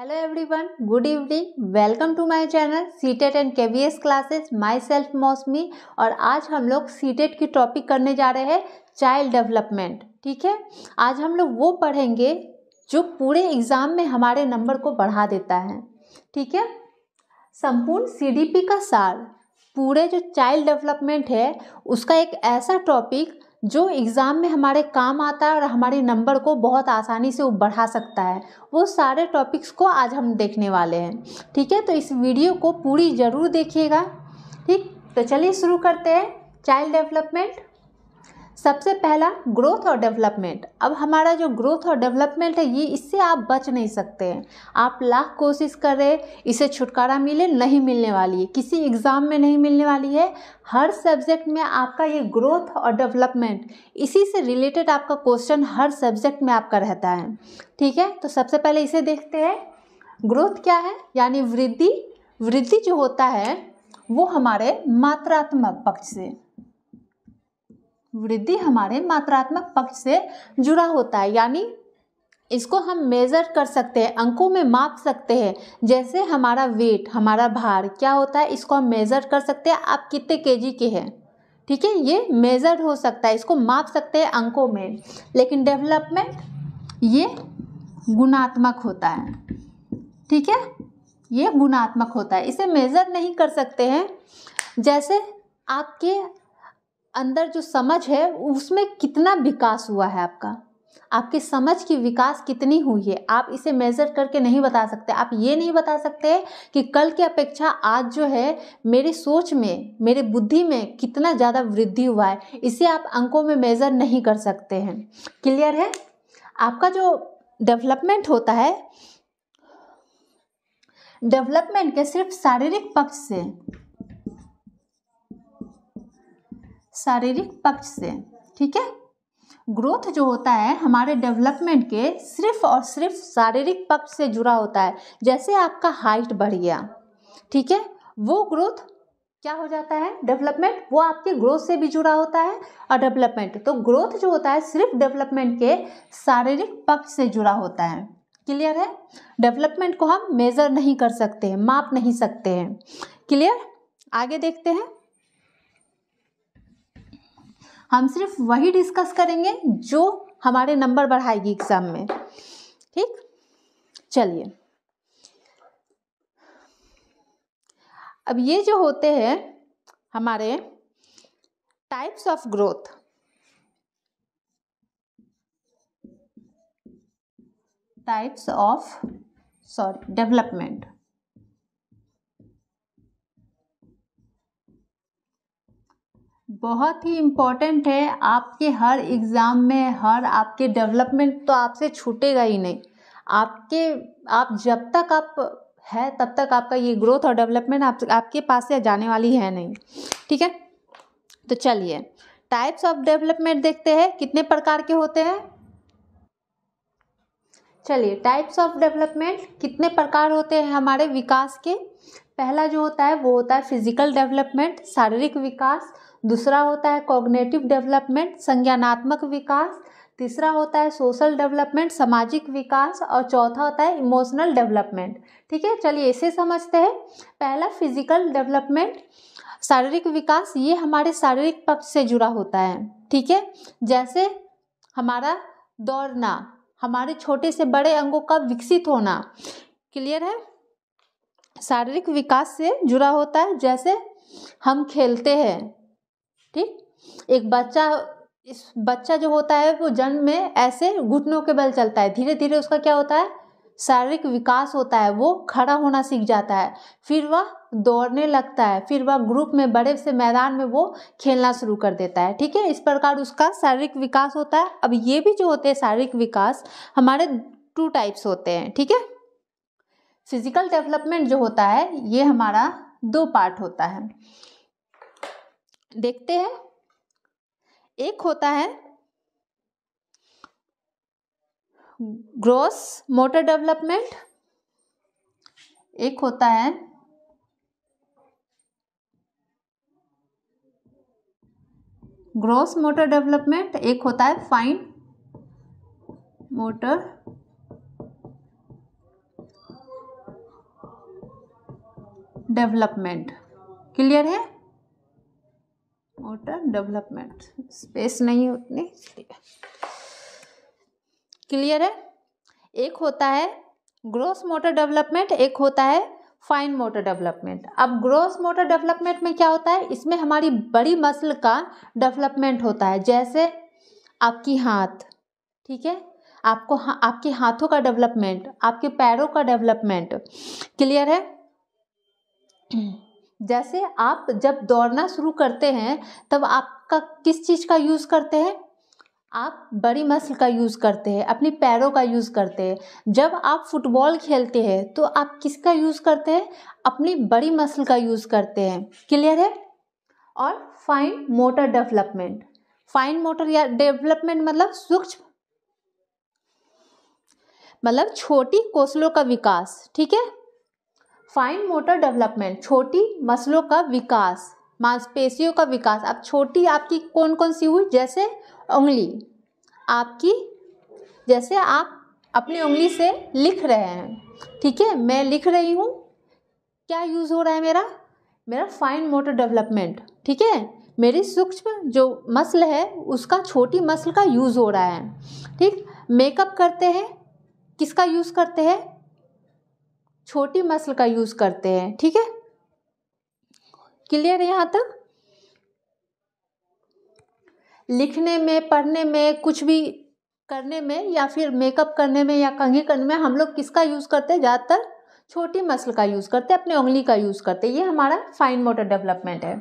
hello everyone good evening welcome to my channel CTET and KVS classes myself Mousumi और आज हम लोग CTET की टॉपिक करने जा रहे हैं चाइल्ड डेवलपमेंट ठीक है आज हम लोग वो पढ़ेंगे जो पूरे एग्ज़ाम में हमारे नंबर को बढ़ा देता है ठीक है संपूर्ण सीडीपी का सार पूरे जो चाइल्ड डेवलपमेंट है उसका एक ऐसा टॉपिक जो एग्ज़ाम में हमारे काम आता है और हमारे नंबर को बहुत आसानी से वो बढ़ा सकता है वो सारे टॉपिक्स को आज हम देखने वाले हैं ठीक है तो इस वीडियो को पूरी ज़रूर देखिएगा ठीक तो चलिए शुरू करते हैं चाइल्ड डेवलपमेंट सबसे पहला ग्रोथ और डेवलपमेंट अब हमारा जो ग्रोथ और डेवलपमेंट है ये इससे आप बच नहीं सकते हैं आप लाख कोशिश कर रहे इसे छुटकारा मिले नहीं मिलने वाली है किसी एग्ज़ाम में नहीं मिलने वाली है हर सब्जेक्ट में आपका ये ग्रोथ और डेवलपमेंट इसी से रिलेटेड आपका क्वेश्चन हर सब्जेक्ट में आपका रहता है ठीक है तो सबसे पहले इसे देखते हैं ग्रोथ क्या है यानी वृद्धि वृद्धि जो होता है वो हमारे मात्रात्मक पक्ष से वृद्धि हमारे मात्रात्मक पक्ष से जुड़ा होता है यानी इसको हम मेज़र कर सकते हैं अंकों में माप सकते हैं जैसे हमारा वेट हमारा भार क्या होता है इसको हम मेज़र कर सकते हैं आप कितने केजी के हैं ठीक है ये मेज़र हो सकता है इसको माप सकते हैं अंकों में लेकिन डेवलपमेंट ये गुणात्मक होता है ठीक है ये गुणात्मक होता है इसे मेज़र नहीं कर सकते हैं जैसे आपके अंदर जो समझ है उसमें कितना विकास हुआ है आपका आपकी समझ की विकास कितनी हुई है आप इसे मेज़र करके नहीं बता सकते आप ये नहीं बता सकते कि कल की अपेक्षा आज जो है मेरी सोच में मेरे बुद्धि में कितना ज़्यादा वृद्धि हुआ है इसे आप अंकों में मेज़र नहीं कर सकते हैं क्लियर है आपका जो डेवलपमेंट होता है डेवलपमेंट के सिर्फ शारीरिक पक्ष से शारीरिक पक्ष से ठीक है ग्रोथ जो होता है हमारे डेवलपमेंट के सिर्फ और सिर्फ शारीरिक पक्ष से जुड़ा होता है जैसे आपका हाइट बढ़ गया ठीक है वो ग्रोथ क्या हो जाता है डेवलपमेंट वो आपके ग्रोथ से भी जुड़ा होता है और डेवलपमेंट तो ग्रोथ जो होता है सिर्फ डेवलपमेंट के शारीरिक पक्ष से जुड़ा होता है क्लियर है डेवलपमेंट को हम मेज़र नहीं कर सकते हैं माप नहीं सकते हैं क्लियर आगे देखते हैं हम सिर्फ वही डिस्कस करेंगे जो हमारे नंबर बढ़ाएगी एग्ज़ाम में ठीक चलिए अब ये जो होते हैं हमारे types of growth types of sorry development बहुत ही इम्पॉर्टेंट है आपके हर एग्ज़ाम में हर आपके डेवलपमेंट तो आपसे छूटेगा ही नहीं आपके आप जब तक आप है तब तक आपका ये ग्रोथ और डेवलपमेंट आप, आपके पास से जाने वाली है नहीं ठीक है तो चलिए टाइप्स ऑफ डेवलपमेंट देखते हैं कितने प्रकार के होते हैं चलिए टाइप्स ऑफ डेवलपमेंट कितने प्रकार होते हैं हमारे विकास के पहला जो होता है वो होता है फिजिकल डेवलपमेंट शारीरिक विकास दूसरा होता है कॉग्नेटिव डेवलपमेंट संज्ञानात्मक विकास तीसरा होता है सोशल डेवलपमेंट सामाजिक विकास और चौथा होता है इमोशनल डेवलपमेंट ठीक है चलिए इसे समझते हैं पहला फिजिकल डेवलपमेंट शारीरिक विकास ये हमारे शारीरिक पक्ष से जुड़ा होता है ठीक है जैसे हमारा दौड़ना हमारे छोटे से बड़े अंगों का विकसित होना क्लियर है शारीरिक विकास से जुड़ा होता है जैसे हम खेलते हैं ठीक एक बच्चा इस बच्चा जो होता है वो जन्म में ऐसे घुटनों के बल चलता है धीरे धीरे उसका क्या होता है शारीरिक विकास होता है वो खड़ा होना सीख जाता है फिर वह दौड़ने लगता है फिर वह ग्रुप में बड़े से मैदान में वो खेलना शुरू कर देता है ठीक है इस प्रकार उसका शारीरिक विकास होता है अब ये भी जो होते हैं शारीरिक विकास हमारे टू टाइप्स होते हैं ठीक है फिजिकल डेवलपमेंट जो होता है ये हमारा दो पार्ट होता है देखते हैं एक होता है ग्रोस मोटर डेवलपमेंट एक होता है ग्रोस मोटर डेवलपमेंट एक होता है फाइन मोटर डेवलपमेंट क्लियर है मोटर डेवलपमेंट स्पेस नहीं है उतनी इसलिए क्लियर है एक होता है ग्रोस मोटर डेवलपमेंट एक होता है फाइन मोटर डेवलपमेंट अब ग्रोस मोटर डेवलपमेंट में क्या होता है इसमें हमारी बड़ी मसल का डेवलपमेंट होता है जैसे आपकी हाथ ठीक है आपको हा, आपके हाथों का डेवलपमेंट आपके पैरों का डेवलपमेंट क्लियर है जैसे आप जब दौड़ना शुरू करते हैं तब आपका किस चीज़ का यूज़ करते हैं आप बड़ी मसल का यूज़ करते हैं अपने पैरों का यूज़ करते हैं जब आप फुटबॉल खेलते हैं तो आप किसका यूज़ करते हैं अपनी बड़ी मसल का यूज़ करते हैं क्लियर है और fine motor development fine motor या डेवलपमेंट मतलब सूक्ष्म मतलब छोटी कौशलों का विकास ठीक है फाइन मोटर डेवलपमेंट छोटी मसलों का विकास मांसपेशियों का विकास अब छोटी आपकी कौन कौन सी हुई जैसे उंगली आपकी जैसे आप अपनी उंगली से लिख रहे हैं ठीक है मैं लिख रही हूँ क्या यूज़ हो रहा है मेरा मेरा फाइन मोटर डेवलपमेंट ठीक है मेरी सूक्ष्म जो मसल है उसका छोटी मसल का यूज़ हो रहा है ठीक मेकअप करते हैं किसका यूज़ करते हैं छोटी मसल का यूज़ करते हैं ठीक है क्लियर है यहाँ तक लिखने में पढ़ने में कुछ भी करने में या फिर मेकअप करने में या कंघी करने में हम लोग किसका यूज़ करते हैं ज़्यादातर छोटी मसल का यूज़ करते हैं अपने उंगली का यूज़ करते हैं ये हमारा फाइन मोटर डेवलपमेंट है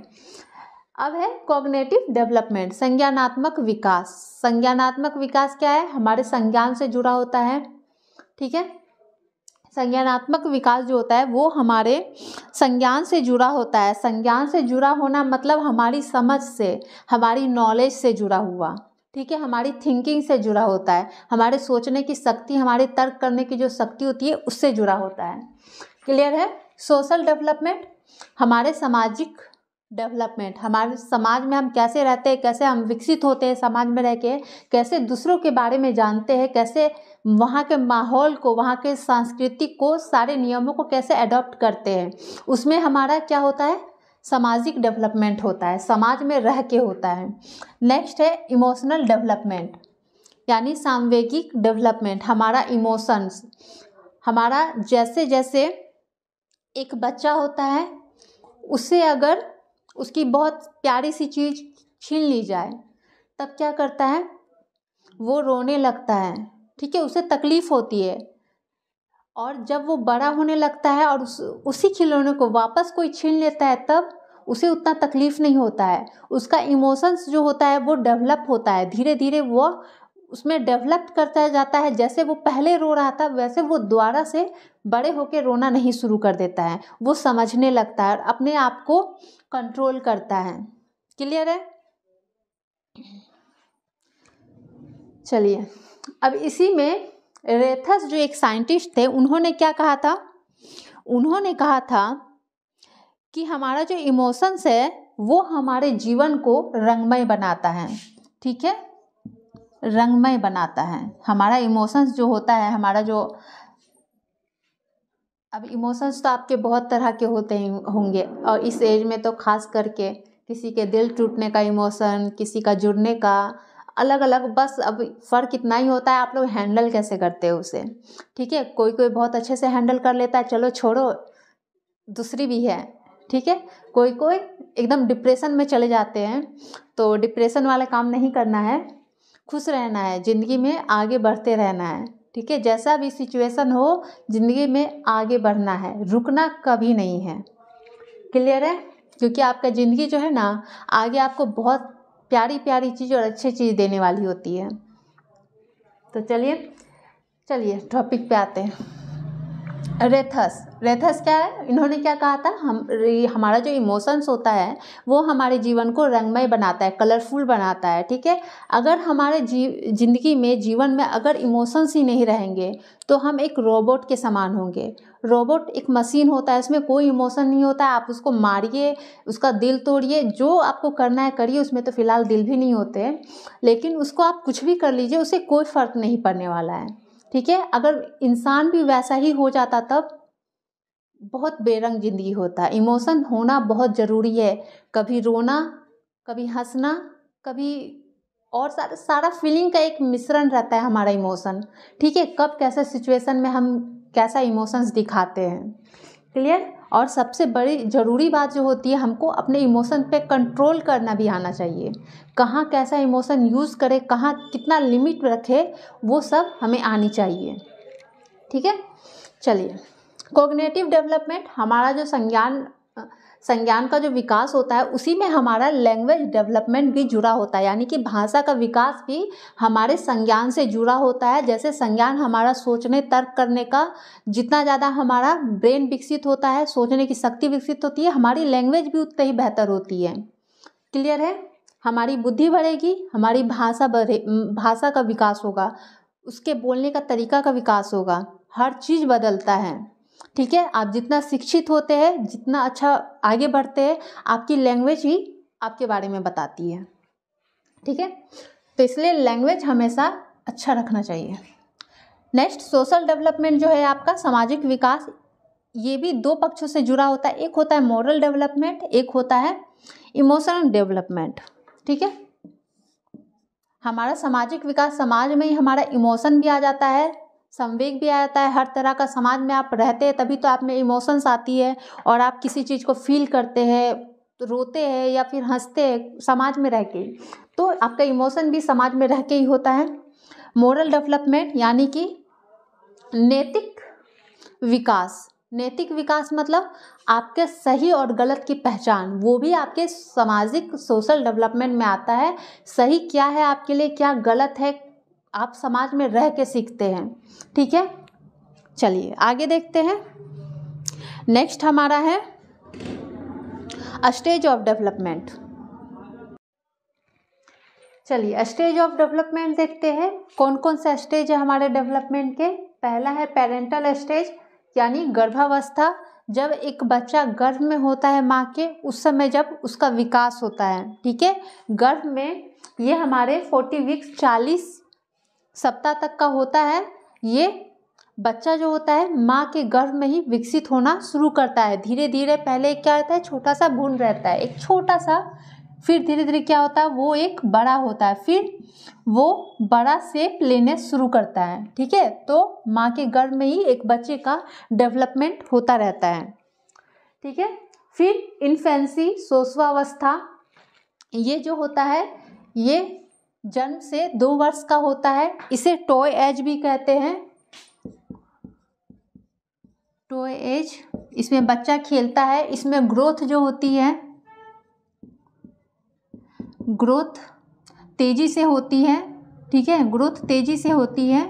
अब है कॉग्नेटिव डेवलपमेंट संज्ञानात्मक विकास संज्ञानात्मक विकास क्या है हमारे संज्ञान से जुड़ा होता है ठीक है संज्ञानात्मक विकास जो होता है वो हमारे संज्ञान से जुड़ा होता है संज्ञान से जुड़ा होना मतलब हमारी समझ से हमारी नॉलेज से जुड़ा हुआ ठीक है हमारी थिंकिंग से जुड़ा होता है हमारे सोचने की शक्ति हमारे तर्क करने की जो शक्ति होती है उससे जुड़ा होता है क्लियर है सोशल डेवलपमेंट हमारे सामाजिक डेवलपमेंट हमारे समाज में हम कैसे रहते हैं कैसे हम विकसित होते हैं समाज में रह के कैसे दूसरों के बारे में जानते हैं कैसे वहाँ के माहौल को वहाँ के सांस्कृतिक को सारे नियमों को कैसे अडॉप्ट करते हैं उसमें हमारा क्या होता है सामाजिक डेवलपमेंट होता है समाज में रह के होता है नेक्स्ट है इमोशनल डेवलपमेंट यानी सांवेगिक डेवलपमेंट हमारा इमोशंस हमारा जैसे जैसे एक बच्चा होता है उसे अगर उसकी बहुत प्यारी सी चीज़ छीन ली जाए तब क्या करता है वो रोने लगता है ठीक है उसे तकलीफ़ होती है और जब वो बड़ा होने लगता है और उस उसी खिलौने को वापस कोई छीन लेता है तब उसे उतना तकलीफ़ नहीं होता है उसका इमोशंस जो होता है वो डेवलप होता है धीरे धीरे वो उसमें डेवलप करता जाता है जैसे वो पहले रो रहा था वैसे वो दोबारा से बड़े होकर रोना नहीं शुरू कर देता है वो समझने लगता है अपने आप को कंट्रोल करता है क्लियर है चलिए अब इसी में रेथस जो एक साइंटिस्ट थे उन्होंने क्या कहा था उन्होंने कहा था कि हमारा जो इमोशंस है वो हमारे जीवन को रंगमय बनाता है ठीक है रंगमय बनाता है हमारा इमोशंस जो होता है हमारा जो अब इमोशंस तो आपके बहुत तरह के होते ही होंगे और इस एज में तो खास करके किसी के दिल टूटने का इमोशन किसी का जुड़ने का अलग अलग बस अब फ़र्क इतना ही होता है आप लोग हैंडल कैसे करते हो उसे ठीक है कोई कोई बहुत अच्छे से हैंडल कर लेता है चलो छोड़ो दूसरी भी है ठीक है कोई कोई एकदम डिप्रेशन में चले जाते हैं तो डिप्रेशन वाला काम नहीं करना है खुश रहना है ज़िंदगी में आगे बढ़ते रहना है ठीक है जैसा भी सिचुएशन हो ज़िंदगी में आगे बढ़ना है रुकना कभी नहीं है क्लियर है क्योंकि आपका ज़िंदगी जो है ना आगे आपको बहुत प्यारी प्यारी चीज़ और अच्छी चीज़ देने वाली होती है तो चलिए चलिए टॉपिक पे आते हैं रेथस रेथस क्या है इन्होंने क्या कहा था हम हमारा जो इमोशंस होता है वो हमारे जीवन को रंगमय बनाता है कलरफुल बनाता है ठीक है अगर हमारे जीव जिंदगी में जीवन में अगर इमोशंस ही नहीं रहेंगे तो हम एक रोबोट के समान होंगे रोबोट एक मशीन होता है इसमें कोई इमोशन नहीं होता है आप उसको मारिए उसका दिल तोड़िए जो आपको करना है करिए उसमें तो फ़िलहाल दिल भी नहीं होते लेकिन उसको आप कुछ भी कर लीजिए उसे कोई फ़र्क नहीं पड़ने वाला है ठीक है अगर इंसान भी वैसा ही हो जाता तब बहुत बेरंग जिंदगी होता है इमोशन होना बहुत ज़रूरी है कभी रोना कभी हंसना कभी और सारा सारा फीलिंग का एक मिश्रण रहता है हमारा इमोशन ठीक है कब कैसे सिचुएशन में हम कैसा इमोशंस दिखाते हैं क्लियर और सबसे बड़ी ज़रूरी बात जो होती है हमको अपने इमोशन पे कंट्रोल करना भी आना चाहिए कहाँ कैसा इमोशन यूज़ करें कहाँ कितना लिमिट रखे वो सब हमें आनी चाहिए ठीक है चलिए कोग्नेटिव डेवलपमेंट हमारा जो संज्ञान संज्ञान का जो विकास होता है उसी में हमारा लैंग्वेज डेवलपमेंट भी जुड़ा होता है यानी कि भाषा का विकास भी हमारे संज्ञान से जुड़ा होता है जैसे संज्ञान हमारा सोचने तर्क करने का जितना ज़्यादा हमारा ब्रेन विकसित होता है सोचने की शक्ति विकसित होती है हमारी लैंग्वेज भी उतना ही बेहतर होती है क्लियर है हमारी बुद्धि बढ़ेगी हमारी भाषा बढ़े भाषा का विकास होगा उसके बोलने का तरीका का विकास होगा हर चीज़ बदलता है ठीक है आप जितना शिक्षित होते हैं जितना अच्छा आगे बढ़ते हैं आपकी लैंग्वेज ही आपके बारे में बताती है ठीक है तो इसलिए लैंग्वेज हमेशा अच्छा रखना चाहिए नेक्स्ट सोशल डेवलपमेंट जो है आपका सामाजिक विकास ये भी दो पक्षों से जुड़ा होता है एक होता है मॉरल डेवलपमेंट एक होता है इमोशनल डेवलपमेंट ठीक है हमारा सामाजिक विकास समाज में ही हमारा इमोशन भी आ जाता है संवेग भी आता है हर तरह का समाज में आप रहते हैं तभी तो आप में इमोशंस आती है और आप किसी चीज़ को फील करते हैं रोते हैं या फिर हंसते हैं समाज में रह के तो आपका इमोशन भी समाज में रह के ही होता है मोरल डेवलपमेंट यानी कि नैतिक विकास नैतिक विकास मतलब आपके सही और गलत की पहचान वो भी आपके सामाजिक सोशल डेवलपमेंट में आता है सही क्या है आपके लिए क्या गलत है आप समाज में रह के सीखते हैं ठीक है चलिए आगे देखते हैं नेक्स्ट हमारा है स्टेज ऑफ डेवलपमेंट चलिए स्टेज ऑफ डेवलपमेंट देखते हैं कौन कौन सा स्टेज है हमारे डेवलपमेंट के पहला है पेरेंटल स्टेज यानी गर्भावस्था जब एक बच्चा गर्भ में होता है माँ के उस समय जब उसका विकास होता है ठीक है गर्भ में ये हमारे फोर्टी वीक्स चालीस सप्ताह तक का होता है ये बच्चा जो होता है माँ के गर्भ में ही विकसित होना शुरू करता है धीरे धीरे पहले क्या रहता है छोटा सा भून रहता है एक छोटा सा फिर धीरे धीरे क्या होता है वो एक बड़ा होता है फिर वो बड़ा सेप लेने शुरू करता है ठीक है तो माँ के गर्भ में ही एक बच्चे का डेवलपमेंट होता रहता है ठीक है फिर इन्फेंसी सोसवावस्था ये जो होता है ये जन्म से दो वर्ष का होता है इसे टॉय एज भी कहते हैं टॉय एज इसमें बच्चा खेलता है इसमें ग्रोथ जो होती है ग्रोथ तेज़ी से होती है ठीक है ग्रोथ तेज़ी से होती है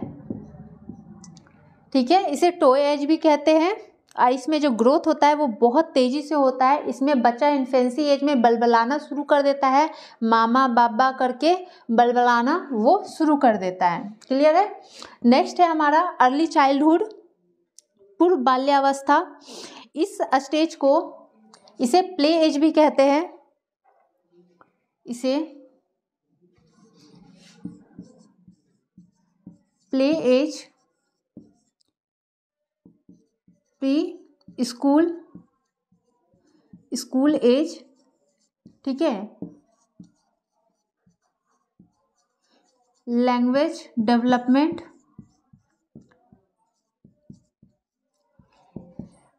ठीक है इसे टॉय एज भी कहते हैं इसमें जो ग्रोथ होता है वो बहुत तेज़ी से होता है इसमें बच्चा इन्फेंसी एज में बलबलाना शुरू कर देता है मामा बाबा करके बलबलाना वो शुरू कर देता है क्लियर है नेक्स्ट है हमारा अर्ली चाइल्डहुड पूर्व बाल्यावस्था इस स्टेज को इसे प्ले एज भी कहते हैं इसे play age pre school school age ठीक है लैंग्वेज डेवलपमेंट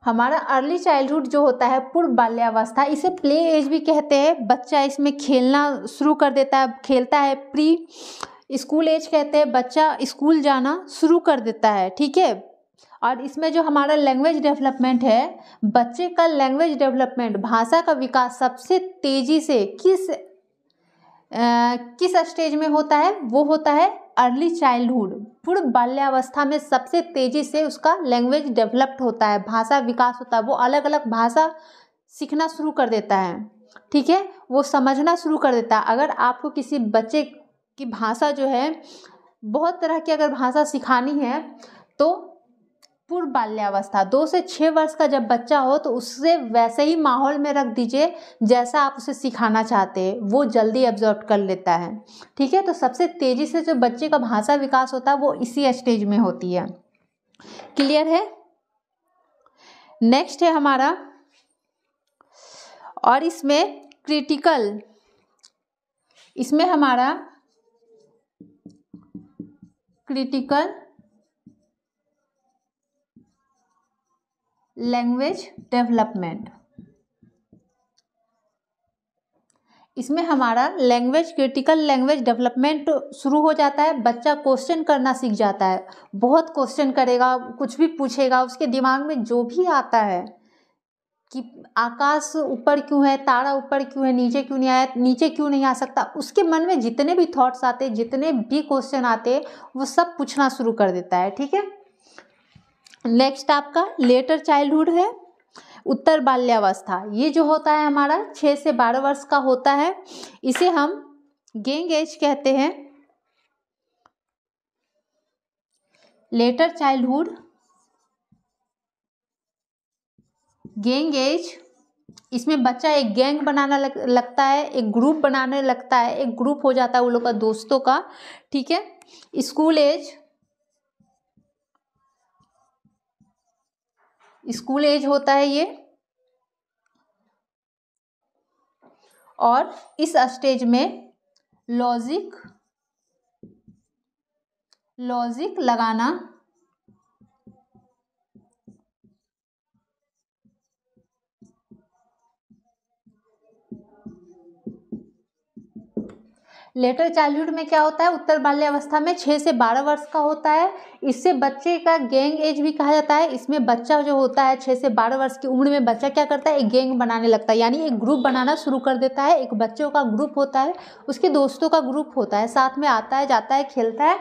हमारा अर्ली चाइल्डहुड जो होता है पूर्व बाल्यावस्था इसे प्ले एज भी कहते हैं बच्चा इसमें खेलना शुरू कर देता है खेलता है प्री स्कूल एज कहते हैं बच्चा स्कूल जाना शुरू कर देता है ठीक है और इसमें जो हमारा लैंग्वेज डेवलपमेंट है बच्चे का लैंग्वेज डेवलपमेंट भाषा का विकास सबसे तेज़ी से किस आ, किस स्टेज में होता है वो होता है अर्ली चाइल्डहुड पूर्व बाल्यावस्था में सबसे तेज़ी से उसका लैंग्वेज डेवलप्ड होता है भाषा विकास होता है वो अलग अलग भाषा सीखना शुरू कर देता है ठीक है वो समझना शुरू कर देता है अगर आपको किसी बच्चे की भाषा जो है बहुत तरह की अगर भाषा सिखानी है तो पूर्व बाल्यावस्था दो से छः वर्ष का जब बच्चा हो तो उससे वैसे ही माहौल में रख दीजिए जैसा आप उसे सिखाना चाहते हैं वो जल्दी एब्जॉर्व कर लेता है ठीक है तो सबसे तेज़ी से जो बच्चे का भाषा विकास होता है वो इसी स्टेज में होती है क्लियर है नेक्स्ट है हमारा और इसमें क्रिटिकल इसमें हमारा क्रिटिकल लैंग्वेज डेवलपमेंट इसमें हमारा लैंग्वेज क्रिटिकल लैंग्वेज डेवलपमेंट शुरू हो जाता है बच्चा क्वेश्चन करना सीख जाता है बहुत क्वेश्चन करेगा कुछ भी पूछेगा उसके दिमाग में जो भी आता है कि आकाश ऊपर क्यों है तारा ऊपर क्यों है नीचे क्यों नहीं आया नीचे क्यों नहीं आ सकता उसके मन में जितने भी थॉट्स आते जितने भी क्वेश्चन आते वो सब पूछना शुरू कर देता है ठीक है नेक्स्ट आपका लेटर चाइल्डहुड है उत्तर बाल्यावस्था ये जो होता है हमारा छः से बारह वर्ष का होता है इसे हम गेंग एज कहते हैं लेटर चाइल्डहुड गेंग एज इसमें बच्चा एक गैंग बनाना लग, लगता है एक ग्रुप बनाने लगता है एक ग्रुप हो जाता है वो लोग का दोस्तों का ठीक है स्कूल एज स्कूल एज होता है ये और इस स्टेज में लॉजिक लॉजिक लगाना लेटर चाइल्डहुड में क्या होता है उत्तर बाल्यावस्था में छः से बारह वर्ष का होता है इससे बच्चे का गैंग एज भी कहा जाता है इसमें बच्चा जो होता है छः से बारह वर्ष की उम्र में बच्चा क्या करता है एक गैंग बनाने लगता है यानी एक ग्रुप बनाना शुरू कर देता है एक बच्चों का ग्रुप होता है उसके दोस्तों का ग्रुप होता है साथ में आता है जाता है खेलता है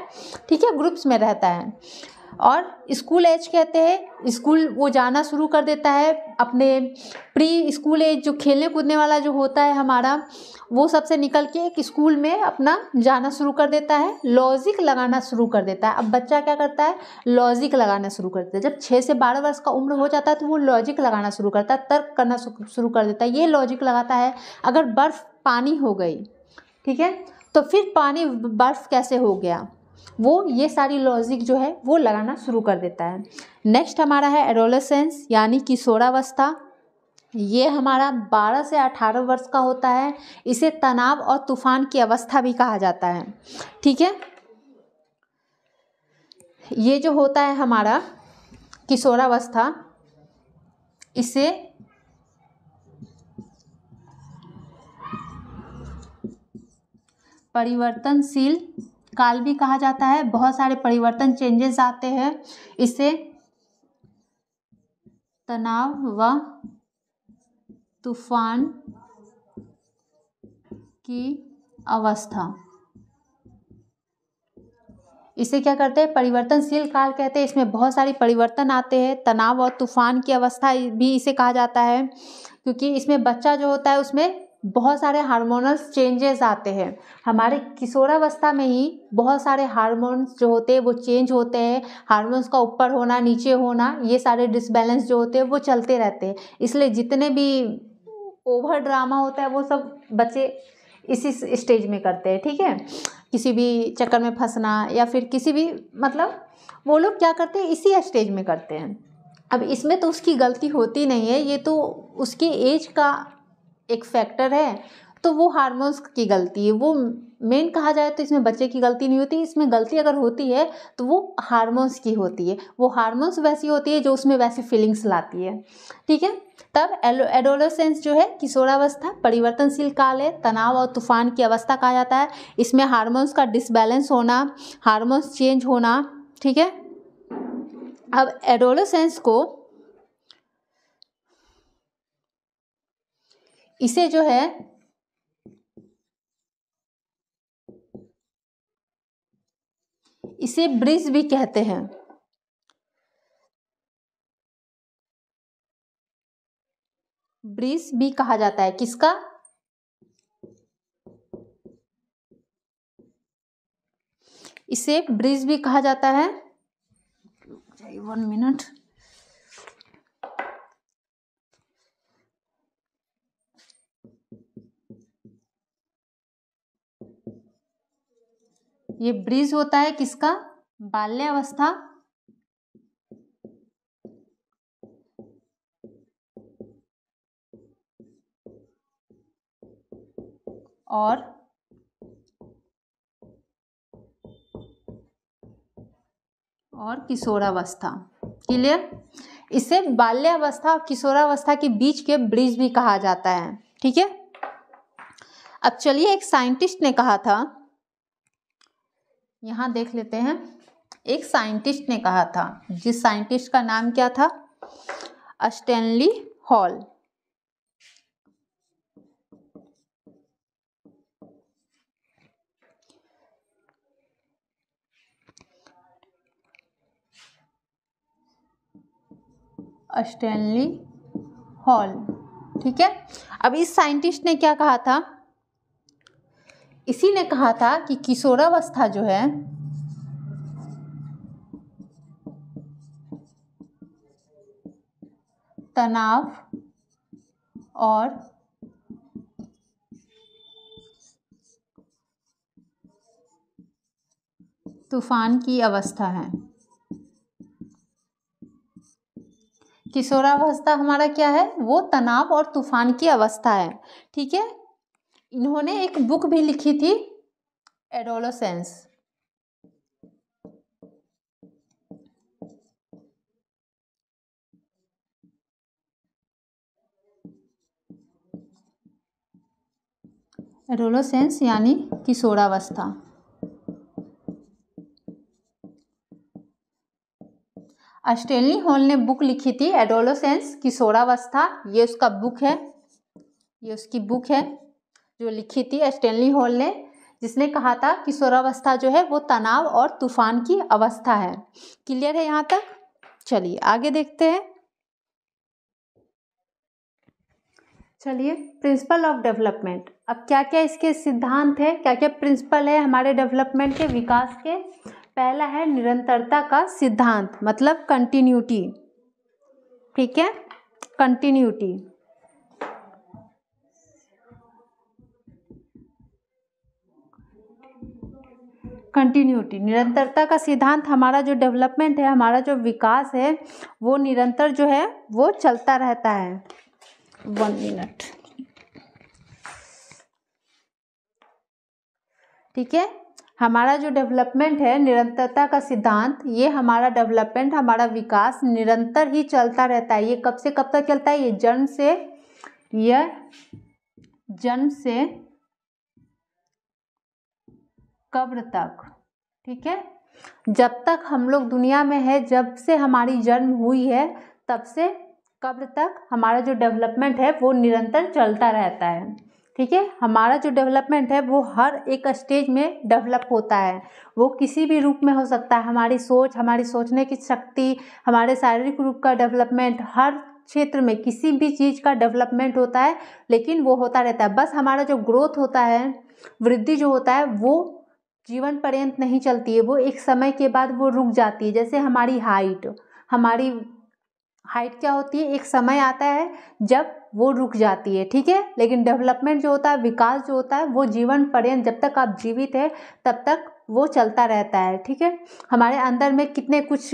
ठीक है ग्रुप्स में रहता है और स्कूल एज कहते हैं स्कूल वो जाना शुरू कर देता है अपने प्री स्कूल एज जो खेलने कूदने वाला जो होता है हमारा वो सबसे निकल के एक स्कूल में अपना जाना शुरू कर देता है लॉजिक लगाना शुरू कर देता है अब बच्चा क्या करता है लॉजिक लगाना शुरू कर देता है जब छः से बारह वर्ष का उम्र हो जाता है तो वो लॉजिक लगाना शुरू करता है तर्क करना शुरू कर देता है ये लॉजिक लगाता है अगर बर्फ़ पानी हो गई ठीक है तो फिर पानी बर्फ़ कैसे हो गया वो ये सारी लॉजिक जो है वो लगाना शुरू कर देता है नेक्स्ट हमारा है एडोलेसेंस यानी किशोरावस्था ये हमारा 12 से 18 वर्ष का होता है इसे तनाव और तूफान की अवस्था भी कहा जाता है ठीक है ये जो होता है हमारा किशोरावस्था इसे परिवर्तनशील काल भी कहा जाता है बहुत सारे परिवर्तन चेंजेस आते हैं इसे तनाव व तूफान की अवस्था इसे क्या करते हैं परिवर्तनशील काल कहते हैं इसमें बहुत सारी परिवर्तन आते हैं तनाव और तूफान की अवस्था भी इसे कहा जाता है क्योंकि इसमें बच्चा जो होता है उसमें बहुत सारे हार्मोनल्स चेंजेस आते हैं हमारे किशोरावस्था में ही बहुत सारे हार्मोन्स जो होते हैं वो चेंज होते हैं हार्मोन्स का ऊपर होना नीचे होना ये सारे डिसबैलेंस जो होते हैं वो चलते रहते हैं इसलिए जितने भी ओवर ड्रामा होता है वो सब बच्चे इसी स्टेज में करते हैं ठीक है किसी भी चक्कर में फंसना या फिर किसी भी मतलब वो लोग क्या करते हैं इसी स्टेज में करते हैं अब इसमें तो उसकी गलती होती नहीं है ये तो उसकी एज का एक फैक्टर है तो वो हार्मोन्स की गलती है वो मेन कहा जाए तो इसमें बच्चे की गलती नहीं होती इसमें गलती अगर होती है तो वो हार्मोन्स की होती है वो हार्मोन्स वैसी होती है जो उसमें वैसी फीलिंग्स लाती है ठीक है तब एडोलोसेंस जो है किशोरावस्था परिवर्तनशील काल है तनाव और तूफान की अवस्था कहा जाता है इसमें हारमोन्स का डिसबैलेंस होना हारमोन्स चेंज होना ठीक है अब एडोलोसेंस को इसे जो है इसे ब्रिज भी कहते हैं ब्रिज भी कहा जाता है किसका इसे ब्रिज भी कहा जाता है वन मिनट ये ब्रिज होता है किसका बाल्यावस्था और और किशोरावस्था क्लियर इसे बाल्यावस्था और किशोरावस्था के बीच के ब्रिज भी कहा जाता है ठीक है अब चलिए एक साइंटिस्ट ने कहा था यहाँ देख लेते हैं एक साइंटिस्ट ने कहा था जिस साइंटिस्ट का नाम क्या था अस्टेनली हॉल अस्टेनली हॉल ठीक है अब इस साइंटिस्ट ने क्या कहा था इसी ने कहा था कि किशोरावस्था जो है तनाव और तूफान की अवस्था है किशोरावस्था हमारा क्या है वो तनाव और तूफान की अवस्था है ठीक है इन्होंने एक बुक भी लिखी थी एडोलोसेंस एडोलोसेंस यानी किशोरावस्था अस्टेली हॉल ने बुक लिखी थी एडोलोसेंस किशोरावस्था ये उसका बुक है ये उसकी बुक है जो लिखी थी स्टेनली हॉल ने जिसने कहा था कि स्वरावस्था जो है वो तनाव और तूफान की अवस्था है क्लियर है यहाँ तक चलिए आगे देखते हैं चलिए प्रिंसिपल ऑफ डेवलपमेंट अब क्या क्या इसके सिद्धांत है क्या क्या प्रिंसिपल है हमारे डेवलपमेंट के विकास के पहला है निरंतरता का सिद्धांत मतलब कंटिन्यूटी ठीक है कंटिन्यूटी कंटिन्यूटी निरंतरता का सिद्धांत हमारा जो डेवलपमेंट है हमारा जो विकास है वो निरंतर जो है वो चलता रहता है वन मिनट ठीक है हमारा जो डेवलपमेंट है निरंतरता का सिद्धांत ये हमारा डेवलपमेंट हमारा विकास निरंतर ही चलता रहता है ये कब से कब तक चलता है ये जन्म से यह जन्म से कब्र तक ठीक है जब तक हम लोग दुनिया में है जब से हमारी जन्म हुई है तब से कब्र तक हमारा जो डेवलपमेंट है वो निरंतर चलता रहता है ठीक है हमारा जो डेवलपमेंट है वो हर एक स्टेज में डेवलप होता है वो किसी भी रूप में हो सकता है हमारी सोच हमारी सोचने की शक्ति हमारे शारीरिक रूप का डेवलपमेंट हर क्षेत्र में किसी भी चीज़ का डेवलपमेंट होता है लेकिन वो होता रहता है बस हमारा जो ग्रोथ होता है वृद्धि जो होता है वो जीवन पर्यंत नहीं चलती है वो एक समय के बाद वो रुक जाती है जैसे हमारी हाइट हमारी हाइट क्या होती है एक समय आता है जब वो रुक जाती है ठीक है लेकिन डेवलपमेंट जो होता है विकास जो होता है वो जीवन पर्यंत जब तक आप जीवित है तब तक वो चलता रहता है ठीक है हमारे अंदर में कितने कुछ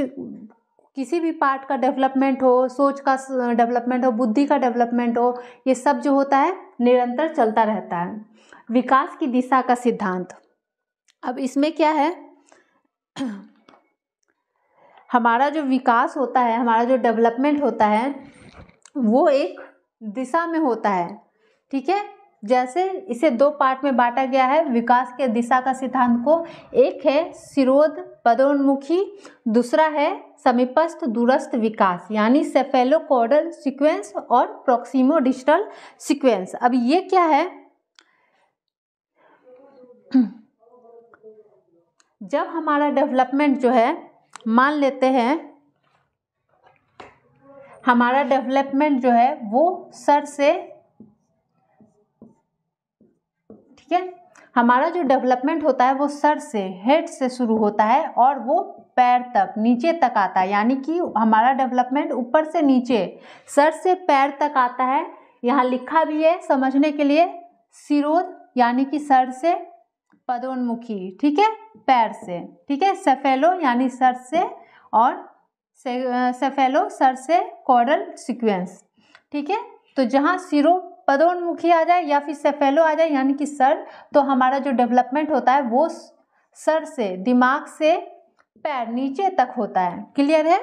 किसी भी पार्ट का डेवलपमेंट हो सोच का डेवलपमेंट हो बुद्धि का डेवलपमेंट हो ये सब जो होता है निरंतर चलता रहता है विकास की दिशा का सिद्धांत अब इसमें क्या है हमारा जो विकास होता है हमारा जो डेवलपमेंट होता है वो एक दिशा में होता है ठीक है जैसे इसे दो पार्ट में बांटा गया है विकास के दिशा का सिद्धांत को एक है सिरोध पदोन्मुखी दूसरा है समीपस्थ दूरस्थ विकास यानी सेफेलोकॉडल सीक्वेंस और प्रोक्सीमो डिजिटल सीक्वेंस अब ये क्या है जब हमारा डेवलपमेंट जो है मान लेते हैं हमारा डेवलपमेंट जो है वो सर से ठीक है हमारा जो डेवलपमेंट होता है वो सर से हेड से शुरू होता है और वो पैर तक नीचे तक आता है यानी कि हमारा डेवलपमेंट ऊपर से नीचे सर से पैर तक आता है यहाँ लिखा भी है समझने के लिए सिरोध यानी कि सर से पदोन्मुखी ठीक है पैर से ठीक है सफेलो यानी सर से और सफेलो सर से कॉडल सीक्वेंस ठीक है तो जहाँ सिरो पदोन्मुखी आ जाए या फिर सफेलो आ जाए यानी कि सर तो हमारा जो डेवलपमेंट होता है वो सर से दिमाग से पैर नीचे तक होता है क्लियर है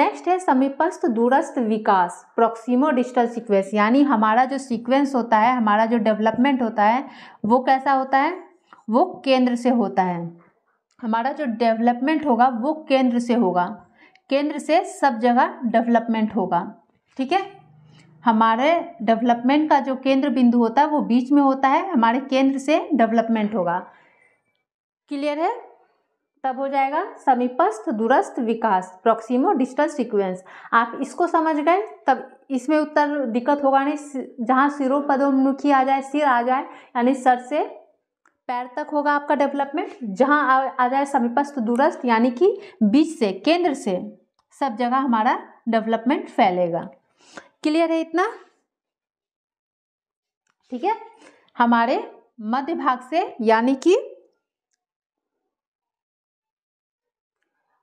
नेक्स्ट है समीपस्थ दूरस्थ विकास प्रोक्सीमो डिजिटल सीक्वेंस यानी हमारा जो सीक्वेंस होता है हमारा जो डेवलपमेंट होता है वो कैसा होता है वो केंद्र से होता है हमारा जो डेवलपमेंट होगा वो केंद्र से होगा केंद्र से सब जगह डेवलपमेंट होगा ठीक है हमारे डेवलपमेंट का जो केंद्र बिंदु होता है वो बीच में होता है हमारे केंद्र से डेवलपमेंट होगा क्लियर है तब हो जाएगा समीपस्थ दूरस्थ विकास प्रोक्सीमो डिजिटल सिक्वेंस आप इसको समझ गए तब इसमें उत्तर दिक्कत होगा नहीं जहाँ सिरोपदोन्मुखी आ जाए सिर आ जाए यानी सर से पैर तक होगा आपका डेवलपमेंट जहाँ आ जाए समीपस्थ दूरस्थ यानी कि बीच से केंद्र से सब जगह हमारा डेवलपमेंट फैलेगा क्लियर है इतना ठीक है हमारे मध्य भाग से यानी कि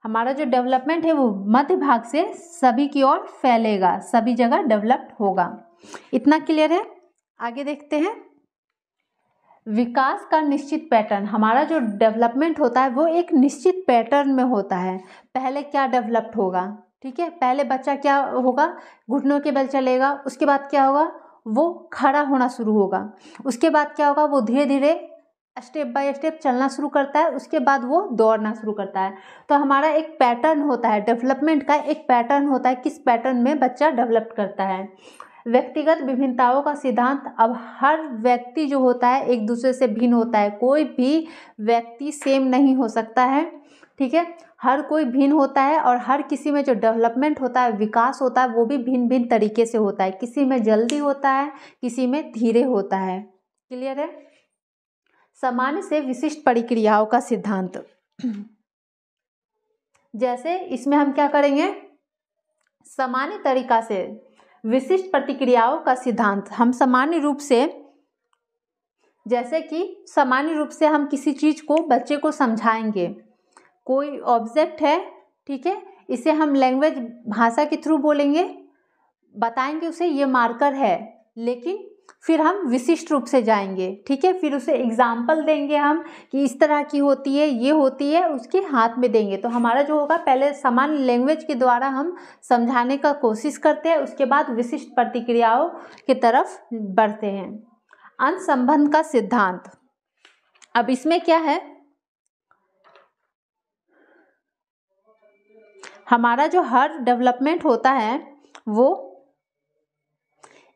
हमारा जो डेवलपमेंट है वो मध्य भाग से सभी की ओर फैलेगा सभी जगह डेवलप्ड होगा इतना क्लियर है आगे देखते हैं विकास का निश्चित पैटर्न हमारा जो डेवलपमेंट होता है वो एक निश्चित पैटर्न में होता है पहले क्या डेवलप्ड होगा ठीक है पहले बच्चा क्या होगा घुटनों के बल चलेगा उसके बाद क्या होगा वो खड़ा होना शुरू होगा उसके बाद क्या होगा वो धीरे धीरे स्टेप बाय स्टेप चलना शुरू करता है उसके बाद वो दौड़ना शुरू करता है तो हमारा एक पैटर्न होता है डेवलपमेंट का एक पैटर्न होता है किस पैटर्न में बच्चा डेवलप करता है व्यक्तिगत विभिन्नताओं का सिद्धांत अब हर व्यक्ति जो होता है एक दूसरे से भिन्न होता है कोई भी व्यक्ति सेम नहीं हो सकता है ठीक है हर कोई भिन्न होता है और हर किसी में जो डेवलपमेंट होता है विकास होता है वो भी भिन्न भिन्न तरीके से होता है किसी में जल्दी होता है किसी में धीरे होता है क्लियर है सामान्य से विशिष्ट प्रक्रियाओं का सिद्धांत जैसे इसमें हम क्या करेंगे सामान्य तरीका से विशिष्ट प्रतिक्रियाओं का सिद्धांत हम सामान्य रूप से जैसे कि सामान्य रूप से हम किसी चीज़ को बच्चे को समझाएंगे कोई ऑब्जेक्ट है ठीक है इसे हम लैंग्वेज भाषा के थ्रू बोलेंगे बताएंगे उसे ये मार्कर है लेकिन फिर हम विशिष्ट रूप से जाएंगे ठीक है फिर उसे एग्जाम्पल देंगे हम कि इस तरह की होती है ये होती है उसके हाथ में देंगे तो हमारा जो होगा पहले समान लैंग्वेज के द्वारा हम समझाने का कोशिश करते हैं उसके बाद विशिष्ट प्रतिक्रियाओं की तरफ बढ़ते हैं अन संबंध का सिद्धांत अब इसमें क्या है हमारा जो हर डेवलपमेंट होता है वो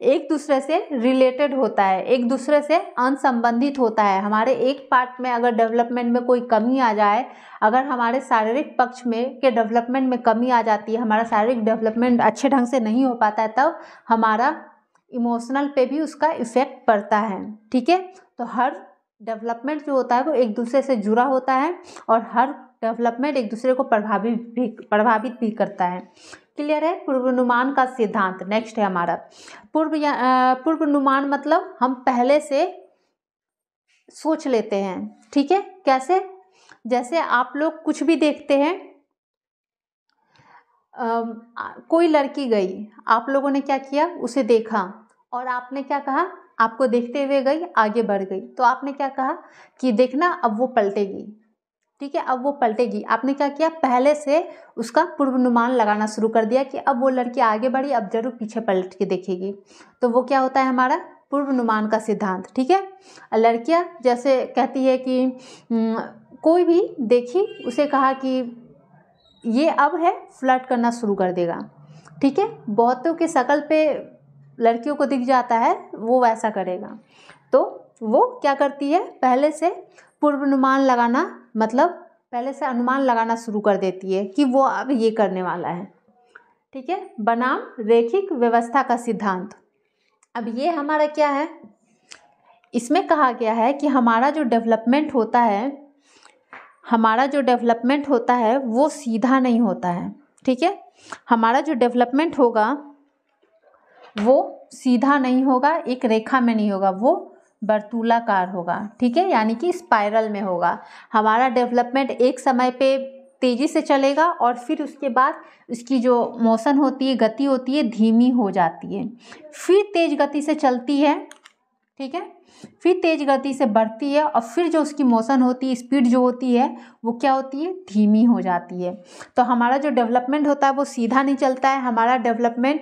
एक दूसरे से रिलेटेड होता है एक दूसरे से अनसंबंधित होता है हमारे एक पार्ट में अगर डेवलपमेंट में कोई कमी आ जाए अगर हमारे शारीरिक पक्ष में के डेवलपमेंट में कमी आ जाती है हमारा शारीरिक डेवलपमेंट अच्छे ढंग से नहीं हो पाता है तब हमारा इमोशनल पे भी उसका इफ़ेक्ट पड़ता है ठीक है तो हर डेवलपमेंट जो होता है वो एक दूसरे से जुड़ा होता है और हर डेवलपमेंट एक दूसरे को प्रभावित भी प्रभावित भी करता है क्लियर है पूर्वानुमान का सिद्धांत नेक्स्ट है हमारा पूर्व पूर्वानुमान मतलब हम पहले से सोच लेते हैं ठीक है कैसे जैसे आप लोग कुछ भी देखते हैं आ, कोई लड़की गई आप लोगों ने क्या किया उसे देखा और आपने क्या कहा आपको देखते हुए गई आगे बढ़ गई तो आपने क्या कहा कि देखना अब वो पलटेगी ठीक है अब वो पलटेगी आपने क्या किया पहले से उसका पूर्वानुमान लगाना शुरू कर दिया कि अब वो लड़की आगे बढ़ी अब जरूर पीछे पलट के देखेगी तो वो क्या होता है हमारा पूर्वानुमान का सिद्धांत ठीक है लड़कियाँ जैसे कहती है कि कोई भी देखी उसे कहा कि ये अब है फ्लर्ट करना शुरू कर देगा ठीक है बहुतों के शकल पे लड़कियों को दिख जाता है वो वैसा करेगा तो वो क्या करती है पहले से पूर्वानुमान लगाना मतलब पहले से अनुमान लगाना शुरू कर देती है कि वो अब ये करने वाला है ठीक है बनाम रैखिक व्यवस्था का सिद्धांत अब ये हमारा क्या है इसमें कहा गया है कि हमारा जो डेवलपमेंट होता है हमारा जो डेवलपमेंट होता है वो सीधा नहीं होता है ठीक है हमारा जो डेवलपमेंट होगा वो सीधा नहीं होगा एक रेखा में नहीं होगा वो वर्तूलाकार होगा ठीक है यानी कि स्पाइरल में होगा हमारा डेवलपमेंट एक समय पे तेज़ी से चलेगा और फिर उसके बाद उसकी जो मोशन होती है गति होती है धीमी हो जाती है फिर तेज़ गति से चलती है ठीक है फिर तेज़ गति से बढ़ती है और फिर जो उसकी मोशन होती है स्पीड जो होती है वो क्या होती है धीमी हो जाती है तो हमारा जो डेवलपमेंट होता है वो सीधा नहीं चलता है हमारा डेवलपमेंट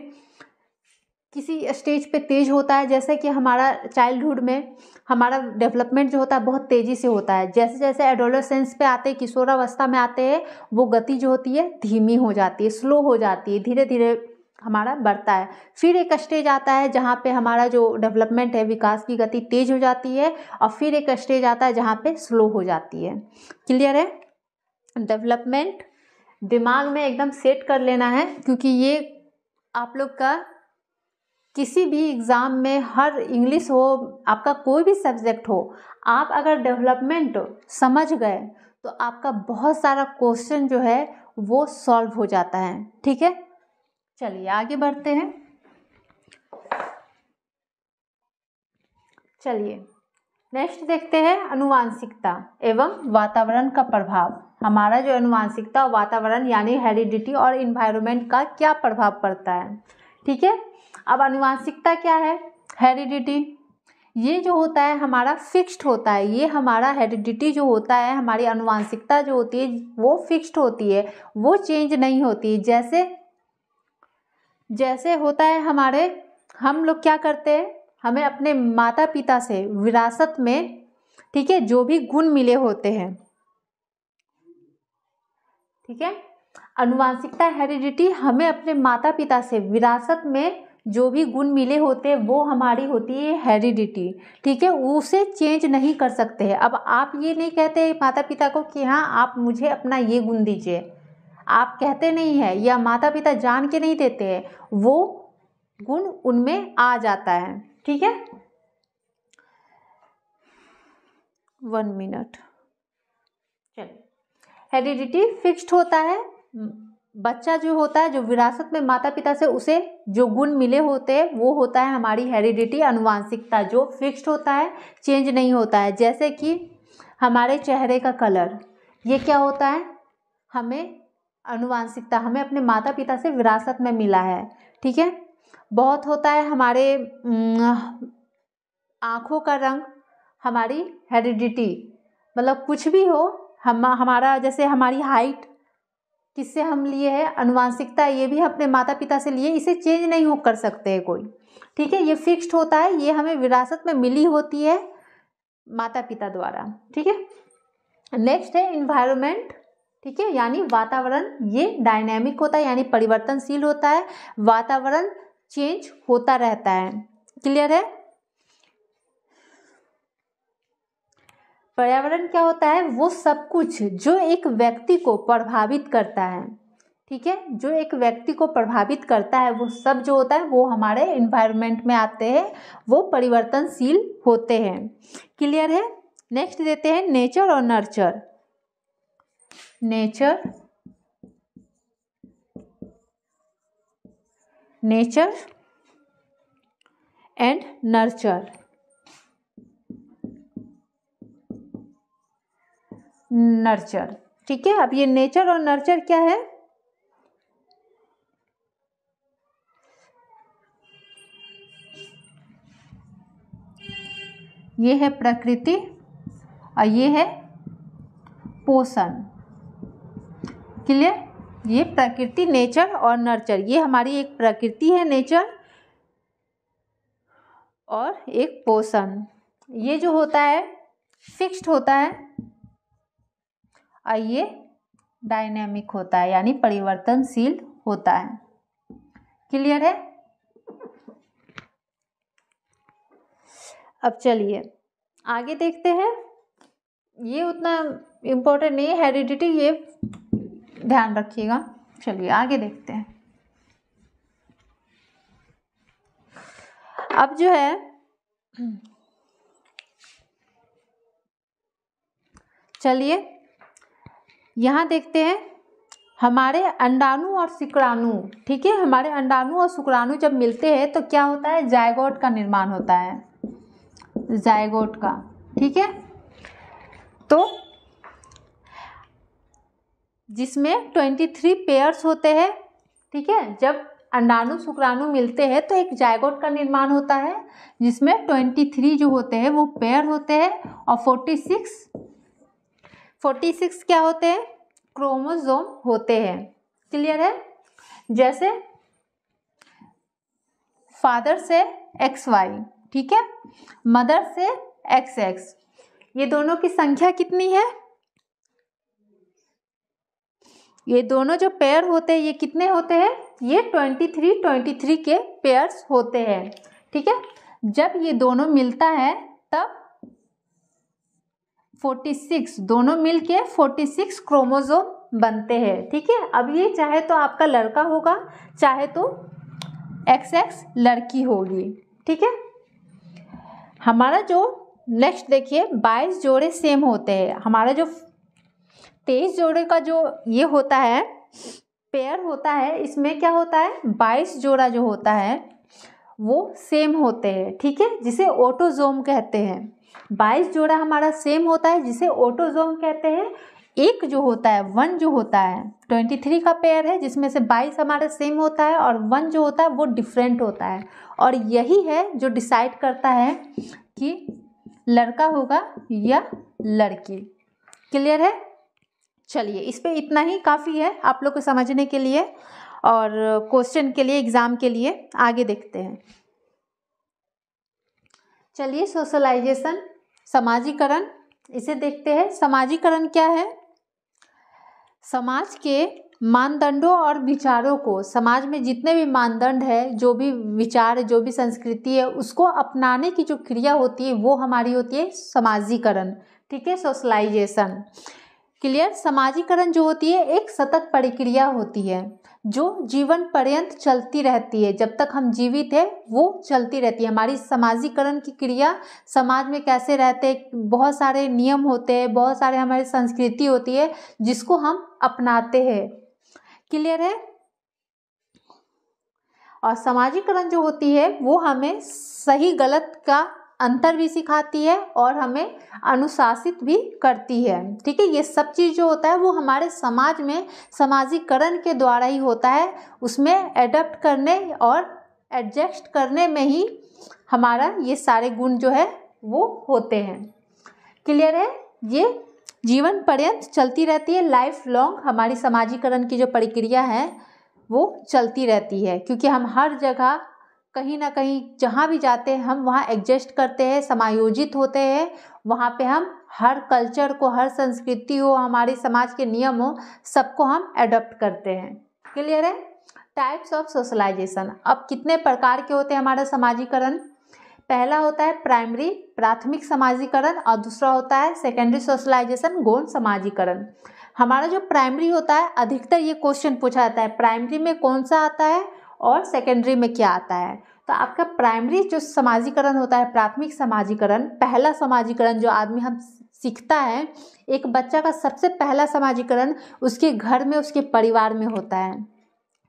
किसी स्टेज पे तेज़ होता है जैसे कि हमारा चाइल्डहुड में हमारा डेवलपमेंट जो होता है बहुत तेज़ी से होता है जैसे जैसे एडोलोसेंस पे आते हैं किशोरावस्था में आते हैं वो गति जो होती है धीमी हो जाती है स्लो हो जाती है धीरे धीरे हमारा बढ़ता है फिर एक स्टेज आता है जहाँ पे हमारा जो डेवलपमेंट है विकास की गति तेज़ हो जाती है और फिर एक स्टेज आता है जहाँ पे स्लो हो जाती है क्लियर है डेवलपमेंट दिमाग में एकदम सेट कर लेना है क्योंकि ये आप लोग का किसी भी एग्ज़ाम में हर इंग्लिश हो आपका कोई भी सब्जेक्ट हो आप अगर डेवलपमेंट समझ गए तो आपका बहुत सारा क्वेश्चन जो है वो सॉल्व हो जाता है ठीक है चलिए आगे बढ़ते हैं चलिए नेक्स्ट देखते हैं अनुवांशिकता एवं वातावरण का प्रभाव हमारा जो अनुवांशिकता वातावरण यानी हेरिडिटी और इन्वायरमेंट का क्या प्रभाव पड़ता है ठीक है अब अनुवांशिकता क्या है हेरिडिटी ये जो होता है हमारा फिक्स्ड होता है ये हमारा हेरिडिटी जो होता है हमारी अनुवांशिकता जो होती है वो फिक्स्ड होती है वो चेंज नहीं होती जैसे जैसे होता है हमारे हम लोग क्या करते हैं हमें अपने माता पिता से विरासत में ठीक है जो भी गुण मिले होते हैं ठीक है अनुवांशिकता हेरिडिटी हमें अपने माता पिता से विरासत में जो भी गुण मिले होते हैं वो हमारी होती है हेरिडिटी ठीक है उसे चेंज नहीं कर सकते हैं अब आप ये नहीं कहते माता पिता को कि हाँ आप मुझे अपना ये गुण दीजिए आप कहते नहीं है या माता पिता जान के नहीं देते हैं वो गुण उनमें आ जाता है ठीक है वन मिनट चलिए हेरिडिटी फिक्स्ड होता है बच्चा जो होता है जो विरासत में माता पिता से उसे जो गुण मिले होते हैं वो होता है हमारी हेरिडिटी अनुवांशिकता जो फिक्स्ड होता है चेंज नहीं होता है जैसे कि हमारे चेहरे का कलर ये क्या होता है हमें अनुवांशिकता हमें अपने माता पिता से विरासत में मिला है ठीक है बहुत होता है हमारे आँखों का रंग हमारी हेरिडिटी मतलब कुछ भी हो हम हमारा जैसे हमारी हाइट किससे हम लिए है अनुवांशिकता ये भी अपने माता पिता से लिए इसे चेंज नहीं हो कर सकते हैं कोई ठीक है ये फिक्स्ड होता है ये हमें विरासत में मिली होती है माता पिता द्वारा ठीक है नेक्स्ट है इन्वायरमेंट ठीक है यानी वातावरण ये डायनेमिक होता है यानी परिवर्तनशील होता है वातावरण चेंज होता रहता है क्लियर है पर्यावरण क्या होता है वो सब कुछ जो एक व्यक्ति को प्रभावित करता है ठीक है जो एक व्यक्ति को प्रभावित करता है वो सब जो होता है वो हमारे इन्वायरमेंट में आते हैं वो परिवर्तनशील होते हैं क्लियर है नेक्स्ट देते हैं नेचर और nurture nature nature and nurture nurture ठीक है अब ये नेचर और नर्चर क्या है ये है प्रकृति और ये है पोषण क्लियर ये प्रकृति नेचर और नर्चर ये हमारी एक प्रकृति है नेचर और एक पोषण ये जो होता है फिक्स्ड होता है और ये डायनेमिक होता है यानी परिवर्तनशील होता है क्लियर है अब चलिए आगे देखते हैं ये उतना इम्पोर्टेंट नहीं है हेरिडिटी ये ध्यान रखिएगा चलिए आगे देखते हैं अब जो है चलिए यहाँ देखते हैं हमारे अंडाणु और शुक्राणु ठीक है हमारे अंडाणु और शुक्राणु जब मिलते हैं तो क्या होता है जायगोट का निर्माण होता है जायगोट का ठीक है तो जिसमें ट्वेंटी थ्री पेयर्स होते हैं ठीक है जब अंडाणु शुक्राणु मिलते हैं तो एक जायगोट का निर्माण होता है जिसमें ट्वेंटी थ्री जो होते हैं वो पेयर होते हैं और फोर्टी सिक्स फोर्टी सिक्स क्या होते हैं क्रोमोजोम होते हैं क्लियर है जैसे फादर से एक्स वाई ठीक है मदर से एक्स एक्स ये दोनों की संख्या कितनी है ये दोनों जो पेयर होते हैं ये कितने होते हैं ये ट्वेंटी थ्री ट्वेंटी थ्री के पेयर्स होते हैं ठीक है जब ये दोनों मिलता है तब 46 दोनों मिलके 46 क्रोमोजोम बनते हैं ठीक है अब ये चाहे तो आपका लड़का होगा चाहे तो एक्स एक्स लड़की होगी ठीक है हमारा जो नेक्स्ट देखिए 22 जोड़े सेम होते हैं हमारा जो 23 जोड़े का जो ये होता है पेयर होता है इसमें क्या होता है 22 जोड़ा जो होता है वो सेम होते हैं ठीक है जिसे ऑटोजोम कहते हैं बाईस जोड़ा हमारा सेम होता है जिसे ऑटोजोम कहते हैं एक जो होता है वन जो होता है ट्वेंटी थ्री का पेयर है जिसमें से बाईस हमारा सेम होता है और वन जो होता है वो डिफरेंट होता है और यही है जो डिसाइड करता है कि लड़का होगा या लड़की क्लियर है चलिए इस पर इतना ही काफ़ी है आप लोग को समझने के लिए और क्वेश्चन के लिए एग्ज़ाम के लिए आगे देखते हैं चलिए सोशलाइजेशन समाजीकरण इसे देखते हैं समाजीकरण क्या है समाज के मानदंडों और विचारों को समाज में जितने भी मानदंड है जो भी विचार जो भी संस्कृति है उसको अपनाने की जो क्रिया होती है वो हमारी होती है समाजीकरण ठीक है सोशलाइजेशन क्लियर समाजीकरण जो होती है एक सतत प्रक्रिया होती है जो जीवन पर्यंत चलती रहती है जब तक हम जीवित है वो चलती रहती है हमारी समाजीकरण की क्रिया समाज में कैसे रहते बहुत सारे नियम होते हैं बहुत सारे हमारी संस्कृति होती है जिसको हम अपनाते हैं क्लियर है और समाजीकरण जो होती है वो हमें सही गलत का अंतर भी सिखाती है और हमें अनुशासित भी करती है ठीक है ये सब चीज़ जो होता है वो हमारे समाज में समाजीकरण के द्वारा ही होता है उसमें एडप्ट करने और एडजस्ट करने में ही हमारा ये सारे गुण जो है वो होते हैं क्लियर है ये जीवन पर्यंत चलती रहती है लाइफ लॉन्ग हमारी समाजीकरण की जो प्रक्रिया है वो चलती रहती है क्योंकि हम हर जगह कहीं ना कहीं जहाँ भी जाते हैं हम वहाँ एडजस्ट करते हैं समायोजित होते हैं वहाँ पे हम हर कल्चर को हर संस्कृति हो हमारे समाज के नियम हो सबको हम एडोप्ट करते हैं क्लियर है टाइप्स ऑफ सोशलाइजेशन अब कितने प्रकार के होते हैं हमारा समाजीकरण पहला होता है प्राइमरी प्राथमिक समाजीकरण और दूसरा होता है सेकेंडरी सोशलाइजेशन गौन समाजीकरण हमारा जो प्राइमरी होता है अधिकतर ये क्वेश्चन पूछा जाता है प्राइमरी में कौन सा आता है और सेकेंडरी में क्या आता है तो आपका प्राइमरी जो समाजीकरण होता है प्राथमिक समाजीकरण पहला समाजीकरण जो आदमी हम सीखता है एक बच्चा का सबसे पहला समाजीकरण उसके घर में उसके परिवार में होता है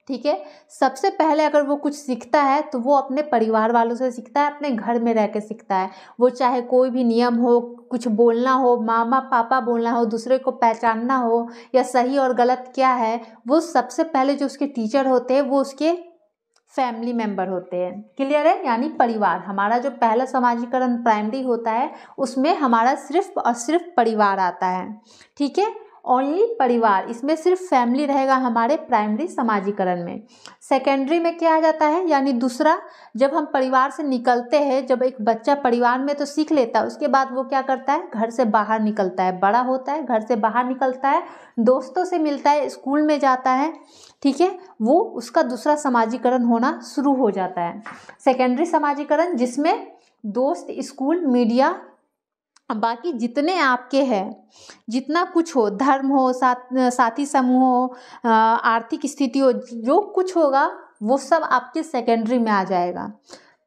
ठीक है सबसे पहले अगर वो कुछ सीखता है तो वो अपने परिवार वालों से सीखता है अपने घर में रह कर सीखता है वो चाहे कोई भी नियम हो कुछ बोलना हो मामा पापा बोलना हो दूसरे को पहचानना हो या सही और गलत क्या है वो सबसे पहले जो उसके टीचर होते हैं वो उसके फैमिली मेंबर होते हैं क्लियर है यानी परिवार हमारा जो पहला समाजीकरण प्राइमरी होता है उसमें हमारा सिर्फ और सिर्फ परिवार आता है ठीक है ओनली परिवार इसमें सिर्फ फैमिली रहेगा हमारे प्राइमरी समाजीकरण में सेकेंडरी में क्या आ जाता है यानी दूसरा जब हम परिवार से निकलते हैं जब एक बच्चा परिवार में तो सीख लेता है उसके बाद वो क्या करता है घर से बाहर निकलता है बड़ा होता है घर से बाहर निकलता है दोस्तों से मिलता है स्कूल में जाता है ठीक है वो उसका दूसरा समाजीकरण होना शुरू हो जाता है सेकेंडरी समाजीकरण जिसमें दोस्त स्कूल मीडिया बाकी जितने आपके हैं जितना कुछ हो धर्म हो साथ साथी समूह हो आर्थिक स्थिति हो जो कुछ होगा वो सब आपके सेकेंडरी में आ जाएगा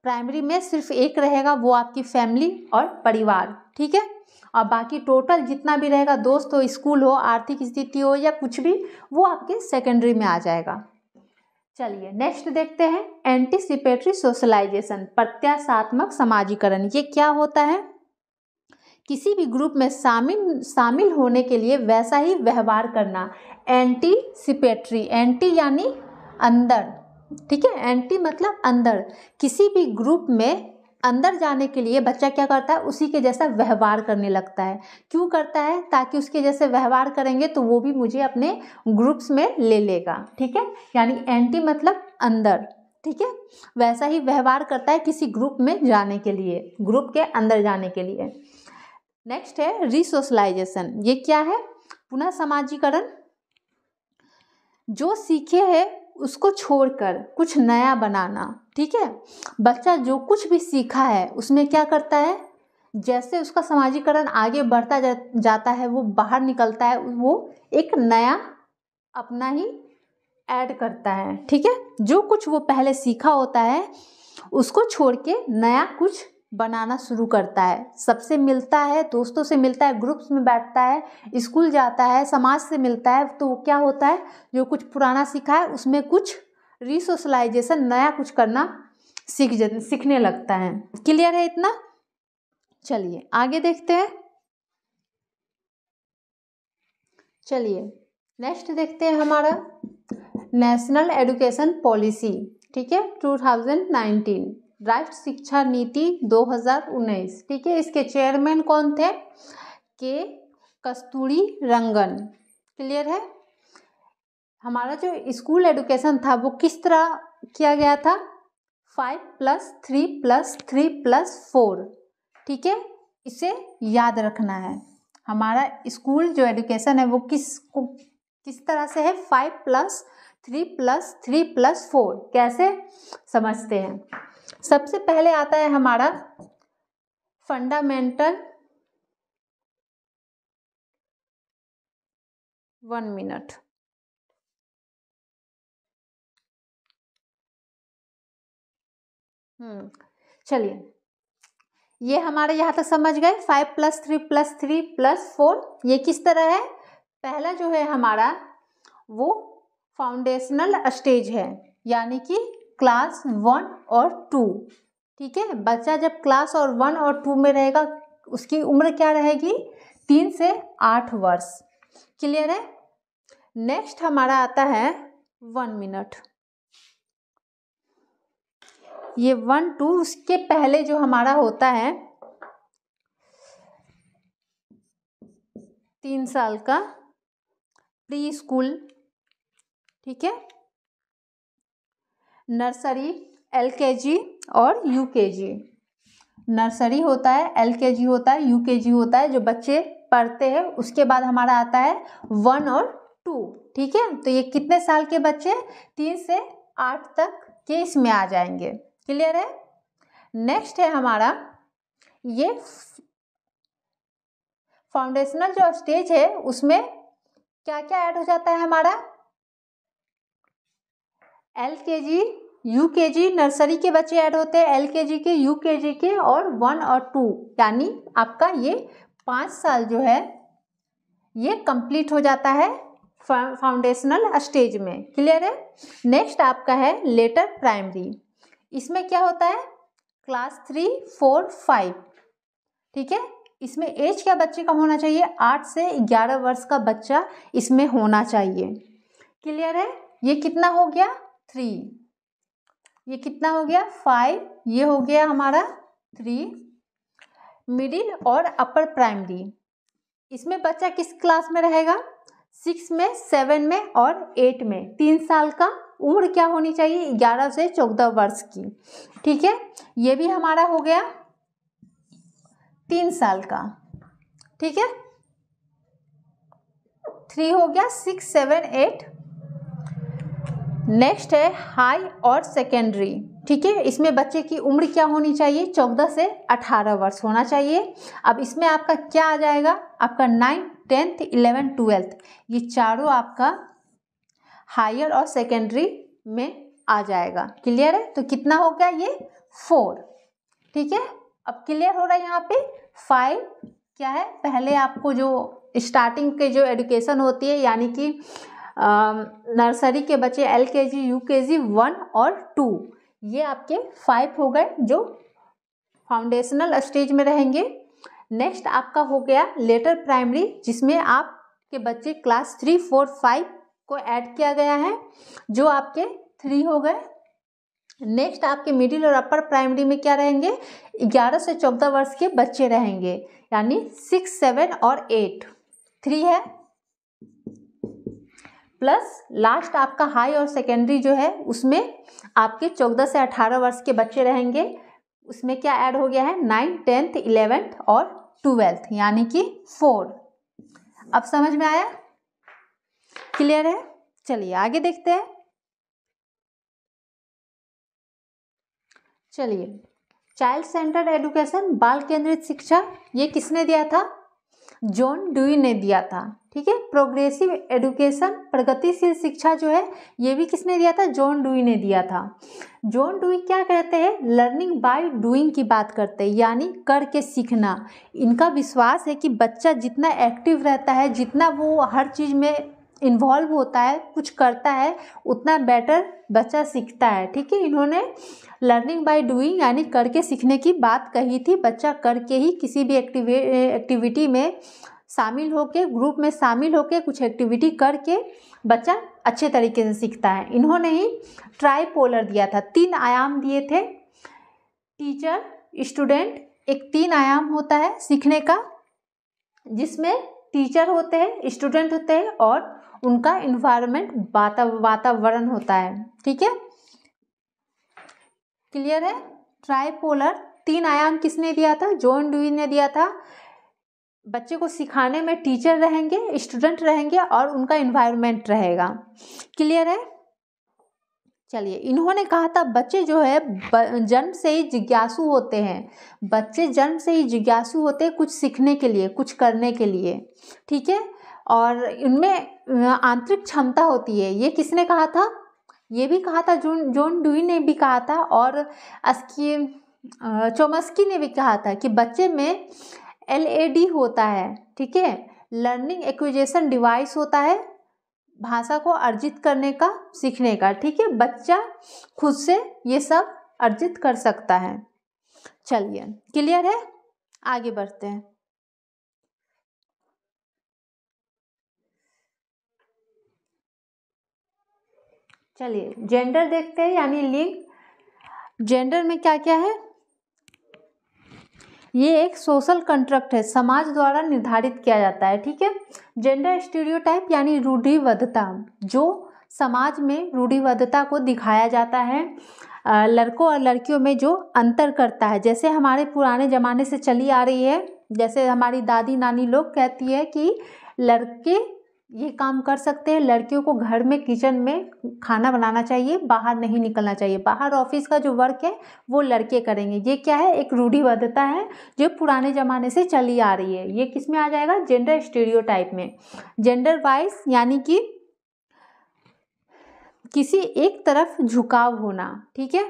प्राइमरी में सिर्फ एक रहेगा वो आपकी फैमिली और परिवार ठीक है और बाकी टोटल जितना भी रहेगा दोस्त हो स्कूल हो आर्थिक स्थिति हो या कुछ भी वो आपके सेकेंडरी में आ जाएगा चलिए नेक्स्ट देखते हैं एंटीसिपेटरी सोशलाइजेशन प्रत्याशात्मक समाजीकरण ये क्या होता है किसी भी ग्रुप में शामिल शामिल होने के लिए वैसा ही व्यवहार करना एंटीसिपेटरी एंटी यानी अंदर ठीक है एंटी मतलब अंदर किसी भी ग्रुप में अंदर जाने के लिए बच्चा क्या करता है उसी के जैसा व्यवहार करने लगता है क्यों करता है ताकि उसके जैसे व्यवहार करेंगे तो वो भी मुझे अपने ग्रुप्स में ले लेगा ठीक है यानी एंटी मतलब अंदर ठीक है वैसा ही व्यवहार करता है किसी ग्रुप में जाने के लिए ग्रुप के अंदर जाने के लिए नेक्स्ट है रिसोशलाइजेशन ये क्या है पुनः समाजीकरण जो सीखे है उसको छोड़कर कुछ नया बनाना ठीक है बच्चा जो कुछ भी सीखा है उसमें क्या करता है जैसे उसका समाजीकरण आगे बढ़ता जा, जाता है वो बाहर निकलता है वो एक नया अपना ही ऐड करता है ठीक है जो कुछ वो पहले सीखा होता है उसको छोड़ के नया कुछ बनाना शुरू करता है सबसे मिलता है दोस्तों से मिलता है ग्रुप्स में बैठता है स्कूल जाता है समाज से मिलता है तो क्या होता है जो कुछ पुराना सीखा है उसमें कुछ रिसोशलाइजेशन नया कुछ करना सीख सीखने लगता है क्लियर है इतना चलिए आगे देखते हैं चलिए नेक्स्ट देखते हैं हमारा नेशनल एडुकेशन पॉलिसी ठीक है 2019 राष्ट्र शिक्षा नीति 2019 ठीक है इसके चेयरमैन कौन थे के कस्तूरी रंगन क्लियर है हमारा जो स्कूल एडुकेशन था वो किस तरह किया गया था five plus three plus three plus four ठीक है इसे याद रखना है हमारा स्कूल जो एडुकेशन है वो किस को किस तरह से है five plus three plus three plus four कैसे समझते हैं सबसे पहले आता है हमारा फंडामेंटल वन मिनट हम्म चलिए ये हमारे यहां तक समझ गए five plus three plus three plus four ये किस तरह है पहला जो है हमारा वो फाउंडेशनल स्टेज है यानी कि क्लास वन और टू ठीक है बच्चा जब क्लास और वन और टू में रहेगा उसकी उम्र क्या रहेगी तीन से आठ वर्ष क्लियर है नेक्स्ट हमारा आता है वन मिनट ये वन टू उसके पहले जो हमारा होता है तीन साल का प्री स्कूल ठीक है नर्सरी एल और यू नर्सरी होता है एल होता है यू होता है जो बच्चे पढ़ते हैं उसके बाद हमारा आता है वन और टू ठीक है तो ये कितने साल के बच्चे तीन से आठ तक के इसमें आ जाएंगे क्लियर है नेक्स्ट है हमारा ये फाउंडेशनल जो स्टेज है उसमें क्या क्या ऐड हो जाता है हमारा एल के जी यू के जी नर्सरी के बच्चे ऐड होते हैं एल के जी के यू के जी के और वन और टू यानी आपका ये पाँच साल जो है ये कंप्लीट हो जाता है फाउंडेशनल स्टेज में क्लियर है नेक्स्ट आपका है लेटर प्राइमरी इसमें क्या होता है क्लास थ्री फोर फाइव ठीक है इसमें एज क्या बच्चे का होना चाहिए आठ से ग्यारह वर्ष का बच्चा इसमें होना चाहिए क्लियर है ये कितना हो गया थ्री ये कितना हो गया फाइव ये हो गया हमारा थ्री मिडिल और अपर प्राइमरी इसमें बच्चा किस क्लास में रहेगा सिक्स में सेवन में और एट में तीन साल का उम्र क्या होनी चाहिए ग्यारह से चौदह वर्ष की ठीक है ये भी हमारा हो गया तीन साल का ठीक है थ्री हो गया सिक्स सेवन एट नेक्स्ट है हाई और सेकेंडरी ठीक है इसमें बच्चे की उम्र क्या होनी चाहिए चौदह से अठारह वर्ष होना चाहिए अब इसमें आपका क्या आ जाएगा आपका नाइन्थ टेंथ इलेवेंथ ट्वेल्थ ये चारों आपका हायर और सेकेंडरी में आ जाएगा क्लियर है तो कितना हो गया ये फोर ठीक है अब क्लियर हो रहा है यहाँ पे फाइव क्या है पहले आपको जो स्टार्टिंग के जो एडुकेशन होती है यानी कि नर्सरी के बच्चे एल के जी यू के जी वन और टू ये आपके फाइव हो गए जो फाउंडेशनल स्टेज में रहेंगे नेक्स्ट आपका हो गया लेटर प्राइमरी जिसमें आपके बच्चे क्लास थ्री फोर फाइव को ऐड किया गया है जो आपके थ्री हो गए नेक्स्ट आपके मिडिल और अपर प्राइमरी में क्या रहेंगे ग्यारह से चौदह वर्ष के बच्चे रहेंगे यानी सिक्स सेवन और एट थ्री है प्लस लास्ट आपका हाई और सेकेंडरी जो है उसमें आपके चौदह से अठारह वर्ष के बच्चे रहेंगे उसमें क्या ऐड हो गया है नाइन्थ टेंथ इलेवेंथ और ट्वेल्थ यानी कि फोर अब समझ में आया क्लियर है चलिए आगे देखते हैं चलिए चाइल्ड सेंटर्ड एडुकेशन बाल केंद्रित शिक्षा ये किसने दिया था जॉन ड्यूई ने दिया था ठीक है प्रोग्रेसिव एडुकेशन प्रगतिशील शिक्षा जो है ये भी किसने दिया था जॉन डुई ने दिया था जॉन डुई क्या कहते हैं लर्निंग बाय डूइंग की बात करते हैं यानी करके सीखना इनका विश्वास है कि बच्चा जितना एक्टिव रहता है जितना वो हर चीज़ में इन्वॉल्व होता है कुछ करता है उतना बेटर बच्चा सीखता है ठीक है इन्होंने लर्निंग बाय डूइंग यानी करके सीखने की बात कही थी बच्चा करके ही किसी भी एक्टिवे एक्टिविटी में शामिल होके ग्रुप में शामिल होके कुछ एक्टिविटी करके बच्चा अच्छे तरीके से सीखता है इन्होंने ही ट्राई पोलर दिया था तीन आयाम दिए थे टीचर स्टूडेंट एक तीन आयाम होता है सीखने का जिसमें टीचर होते हैं स्टूडेंट होते हैं और उनका इन्वायरमेंट वातावरण होता है ठीक है क्लियर है ट्राईपोलर तीन आयाम किसने दिया था जॉन डुई ने दिया था बच्चे को सिखाने में टीचर रहेंगे स्टूडेंट रहेंगे और उनका इन्वायरमेंट रहेगा क्लियर है चलिए इन्होंने कहा था बच्चे जो है जन्म से ही जिज्ञासु होते हैं बच्चे जन्म से ही जिज्ञासु होते हैं कुछ सीखने के लिए कुछ करने के लिए ठीक है और इनमें आंतरिक क्षमता होती है ये किसने कहा था ये भी कहा था जोन जोन डुई ने भी कहा था और अस्की चोमस्की ने भी कहा था कि बच्चे में एल होता है ठीक है लर्निंग एक्विजेशन डिवाइस होता है भाषा को अर्जित करने का सीखने का ठीक है बच्चा खुद से ये सब अर्जित कर सकता है चलिए क्लियर है आगे बढ़ते हैं चलिए जेंडर देखते हैं यानी लिंग जेंडर में क्या क्या है ये एक सोशल कंट्रक्ट है समाज द्वारा निर्धारित किया जाता है ठीक है जेंडर स्टीरियोटाइप यानी रूढ़िबद्धता जो समाज में रूढ़िबद्धता को दिखाया जाता है लड़कों और लड़कियों में जो अंतर करता है जैसे हमारे पुराने ज़माने से चली आ रही है जैसे हमारी दादी नानी लोग कहती है कि लड़के ये काम कर सकते हैं लड़कियों को घर में किचन में खाना बनाना चाहिए बाहर नहीं निकलना चाहिए बाहर ऑफिस का जो वर्क है वो लड़के करेंगे ये क्या है एक रूढ़िबद्धता है जो पुराने ज़माने से चली आ रही है ये किस में आ जाएगा जेंडर स्टेरियोटाइप में जेंडर वाइज यानी कि किसी एक तरफ झुकाव होना ठीक है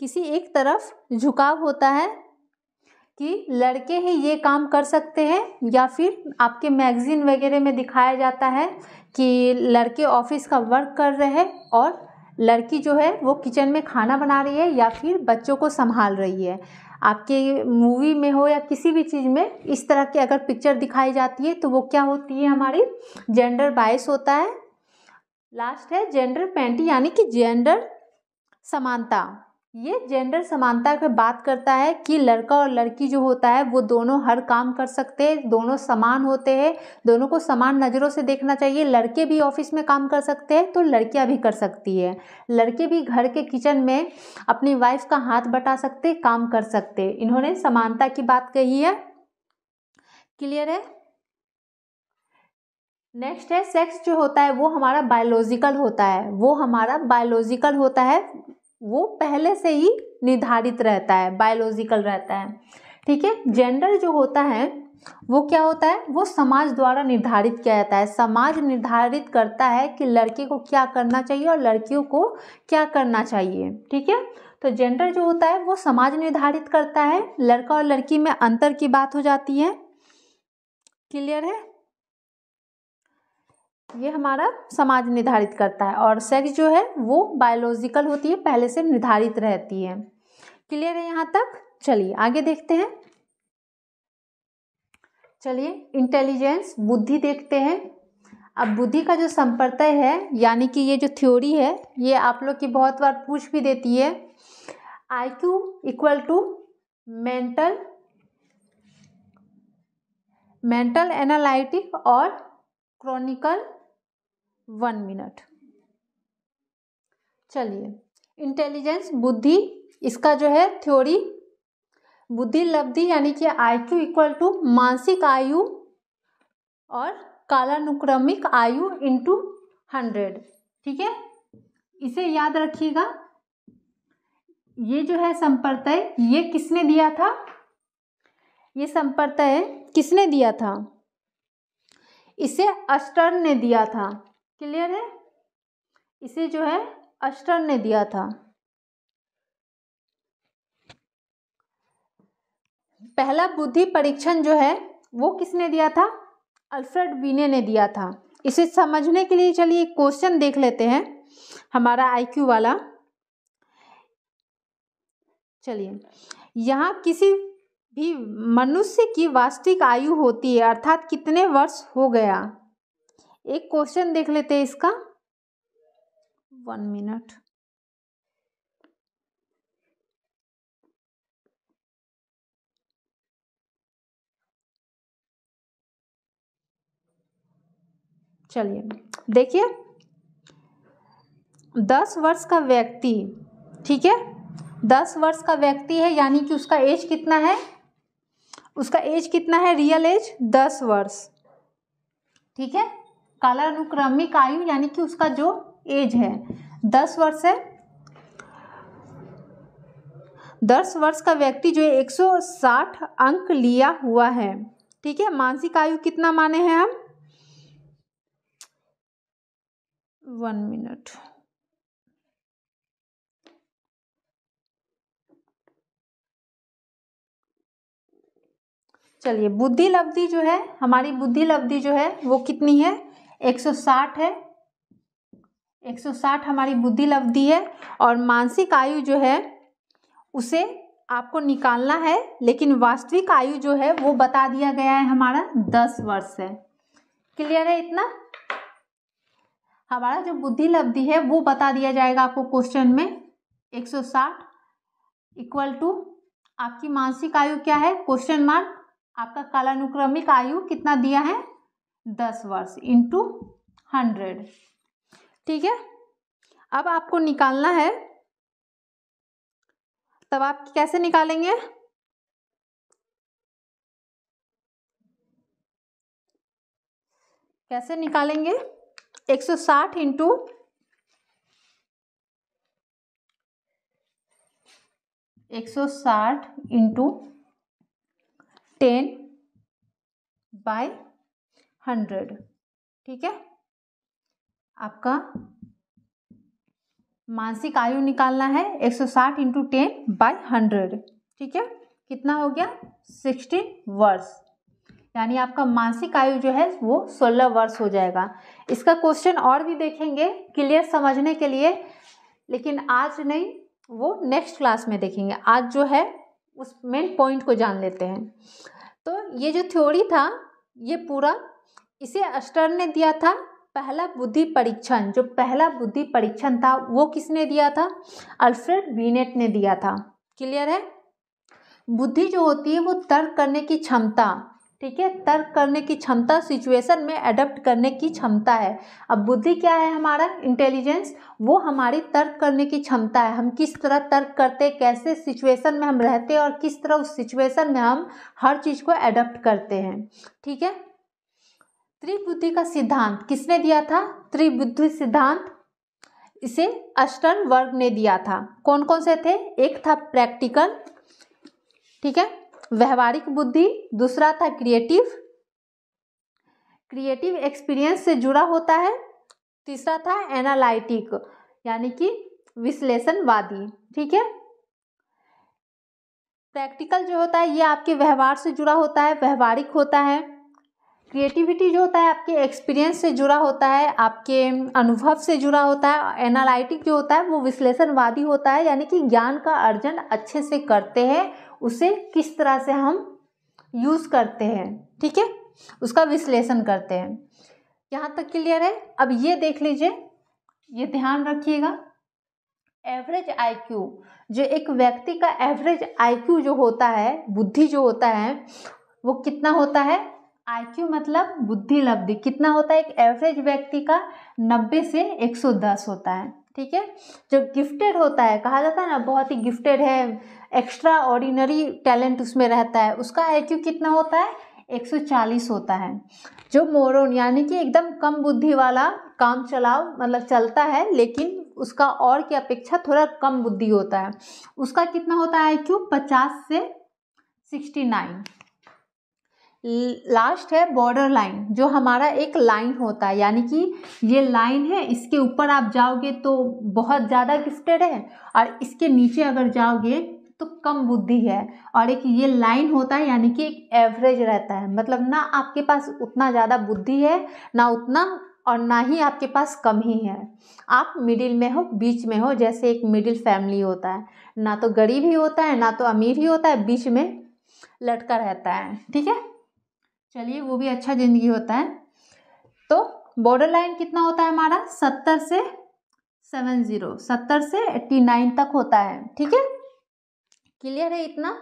किसी एक तरफ झुकाव होता है कि लड़के ही ये काम कर सकते हैं या फिर आपके मैगज़ीन वगैरह में दिखाया जाता है कि लड़के ऑफिस का वर्क कर रहे हैं और लड़की जो है वो किचन में खाना बना रही है या फिर बच्चों को संभाल रही है आपके मूवी में हो या किसी भी चीज़ में इस तरह की अगर पिक्चर दिखाई जाती है तो वो क्या होती है हमारी जेंडर बायस होता है लास्ट है जेंडर पेंटी यानी कि जेंडर समानता ये जेंडर समानता की बात करता है कि लड़का और लड़की जो होता है वो दोनों हर काम कर सकते हैं दोनों समान होते हैं दोनों को समान नज़रों से देखना चाहिए लड़के भी ऑफिस में काम कर सकते हैं तो लड़कियां भी कर सकती है लड़के भी घर के किचन में अपनी वाइफ का हाथ बटा सकते काम कर सकते इन्होंने समानता की बात कही है क्लियर है नेक्स्ट है सेक्स जो होता है वो हमारा बायोलॉजिकल होता है वो हमारा बायोलॉजिकल होता है वो पहले से ही निर्धारित रहता है बायोलॉजिकल रहता है ठीक है जेंडर जो होता है वो क्या होता है वो समाज द्वारा निर्धारित किया जाता है समाज निर्धारित करता है कि लड़के को क्या करना चाहिए और लड़कियों को क्या करना चाहिए ठीक है तो जेंडर जो होता है वो समाज निर्धारित करता है लड़का और लड़की में अंतर की बात हो जाती है क्लियर है ये हमारा समाज निर्धारित करता है और सेक्स जो है वो बायोलॉजिकल होती है पहले से निर्धारित रहती है क्लियर है यहाँ तक चलिए आगे देखते हैं चलिए इंटेलिजेंस बुद्धि देखते हैं अब बुद्धि का जो संप्रतय है यानी कि ये जो थ्योरी है ये आप लोग की बहुत बार पूछ भी देती है I Q equal to mental mental analytic और क्रॉनिकल वन मिनट चलिए इंटेलिजेंस बुद्धि इसका जो है थ्योरी बुद्धि लब्धि यानी कि आई क्यू इक्वल टू मानसिक आयु और कालानुक्रमिक आयु इंटू हंड्रेड ठीक है इसे याद रखिएगा ये जो है संप्रतय ये किसने दिया था ये संप्रतय किसने दिया था इसे अस्टर्न ने दिया था क्लियर है इसे जो है अस्टर ने दिया था पहला बुद्धि परीक्षण जो है वो किसने दिया था अल्फ्रेड बीने ने दिया था इसे समझने के लिए चलिए क्वेश्चन देख लेते हैं हमारा आईक्यू वाला चलिए यहाँ किसी भी मनुष्य की वास्तविक आयु होती है अर्थात कितने वर्ष हो गया एक क्वेश्चन देख लेते हैं इसका वन मिनट चलिए देखिए दस वर्ष का व्यक्ति ठीक है दस वर्ष का व्यक्ति है यानी कि उसका एज कितना है उसका एज कितना है रियल एज दस वर्ष ठीक है कालानुक्रमिक आयु यानी कि उसका जो एज है दस वर्ष है दस वर्ष का व्यक्ति जो है एक सौ साठ अंक लिया हुआ है ठीक है मानसिक आयु कितना माने हैं हम वन मिनट चलिए बुद्धि लब्धि जो है हमारी बुद्धि लब्धि जो है वो कितनी है 160 है 160 हमारी बुद्धि लब्धि है और मानसिक आयु जो है उसे आपको निकालना है लेकिन वास्तविक आयु जो है वो बता दिया गया है हमारा दस वर्ष है क्लियर है इतना हमारा जो बुद्धि लब्धि है वो बता दिया जाएगा आपको क्वेश्चन में 160 इक्वल टू आपकी मानसिक आयु क्या है क्वेश्चन मार्क आपका कालानुक्रमिक आयु कितना दिया है दस वर्ष इंटू हंड्रेड ठीक है अब आपको निकालना है तब आप कैसे निकालेंगे कैसे निकालेंगे 160 सौ साठ इंटू एक सौ साठ इंटू टेन बाई हंड्रेड ठीक है आपका मानसिक आयु निकालना है एक सौ साठ इंटू टेन बाई हंड्रेड ठीक है कितना हो गया सिक्सटीन वर्ष यानी आपका मानसिक आयु जो है वो सोलह वर्ष हो जाएगा इसका क्वेश्चन और भी देखेंगे क्लियर समझने के लिए लेकिन आज नहीं वो नेक्स्ट क्लास में देखेंगे आज जो है उस मेन पॉइंट को जान लेते हैं तो ये जो थ्योरी था ये पूरा इसे अस्टर ने दिया था पहला बुद्धि परीक्षण जो पहला बुद्धि परीक्षण था वो किसने दिया था अल्फ्रेड बीनेट ने दिया था क्लियर है बुद्धि जो होती है वो तर्क करने की क्षमता ठीक है तर्क करने की क्षमता सिचुएशन में अडेप्ट करने की क्षमता है अब बुद्धि क्या है हमारा इंटेलिजेंस वो हमारी तर्क करने की क्षमता है हम किस तरह तर्क करते कैसे सिचुएशन में हम रहते और किस तरह उस सिचुएशन में हम हर चीज़ को अडेप्ट करते हैं ठीक है त्रिबुद्धि का सिद्धांत किसने दिया था त्रिबुद्धि सिद्धांत इसे अष्टन वर्ग ने दिया था कौन कौन से थे एक था प्रैक्टिकल ठीक है व्यवहारिक बुद्धि दूसरा था क्रिएटिव क्रिएटिव एक्सपीरियंस से जुड़ा होता है तीसरा था एनालिटिक यानी कि विश्लेषणवादी ठीक है प्रैक्टिकल जो होता है ये आपके व्यवहार से जुड़ा होता है व्यवहारिक होता है क्रिएटिविटी जो होता है आपके एक्सपीरियंस से जुड़ा होता है आपके अनुभव से जुड़ा होता है एनालिटिक जो होता है वो विश्लेषणवादी होता है यानी कि ज्ञान का अर्जन अच्छे से करते हैं उसे किस तरह से हम यूज़ करते हैं ठीक है उसका विश्लेषण करते हैं यहाँ तक क्लियर है अब ये देख लीजिए ये ध्यान रखिएगा एवरेज आईक्यू जो एक व्यक्ति का एवरेज आईक्यू जो होता है बुद्धि जो होता है वो कितना होता है आईक्यू मतलब बुद्धि लब्धि कितना होता है एक एवरेज व्यक्ति का 90 से 110 होता है ठीक है जो गिफ्टेड होता है कहा जाता है ना बहुत ही गिफ्टेड है एक्स्ट्रा ऑर्डिनरी टैलेंट उसमें रहता है उसका आईक्यू कितना होता है 140 होता है जो मोरोन यानी कि एकदम कम बुद्धि वाला काम चलाओ मतलब चलता है लेकिन उसका और की अपेक्षा थोड़ा कम बुद्धि होता है उसका कितना होता है आई क्यू से नाइन लास्ट है बॉर्डर लाइन जो हमारा एक लाइन होता है यानी कि ये लाइन है इसके ऊपर आप जाओगे तो बहुत ज़्यादा गिफ्टेड है और इसके नीचे अगर जाओगे तो कम बुद्धि है और एक ये लाइन होता है यानी कि एक एवरेज रहता है मतलब ना आपके पास उतना ज़्यादा बुद्धि है ना उतना और ना ही आपके पास कम ही है आप मिडिल में हो बीच में हो जैसे एक मिडिल फैमिली होता है ना तो गरीब ही होता है ना तो अमीर ही होता है बीच में लटका रहता है ठीक है चलिए वो भी अच्छा जिंदगी होता है तो बॉर्डर लाइन कितना होता है हमारा सत्तर से सेवन जीरो सत्तर से एट्टी नाइन तक होता है ठीक है क्लियर है इतना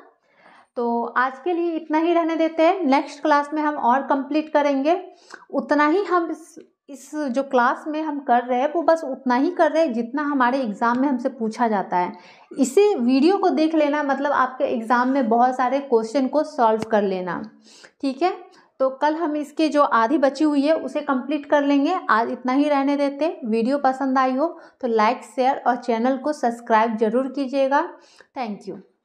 तो आज के लिए इतना ही रहने देते हैं नेक्स्ट क्लास में हम और कंप्लीट करेंगे उतना ही हम इस जो क्लास में हम कर रहे हैं वो बस उतना ही कर रहे हैं जितना हमारे एग्ज़ाम में हमसे पूछा जाता है इसे वीडियो को देख लेना मतलब आपके एग्ज़ाम में बहुत सारे क्वेश्चन को सॉल्व कर लेना ठीक है तो कल हम इसके जो आधी बची हुई है उसे कंप्लीट कर लेंगे आज इतना ही रहने देते वीडियो पसंद आई हो तो लाइक शेयर और चैनल को सब्सक्राइब जरूर कीजिएगा थैंक यू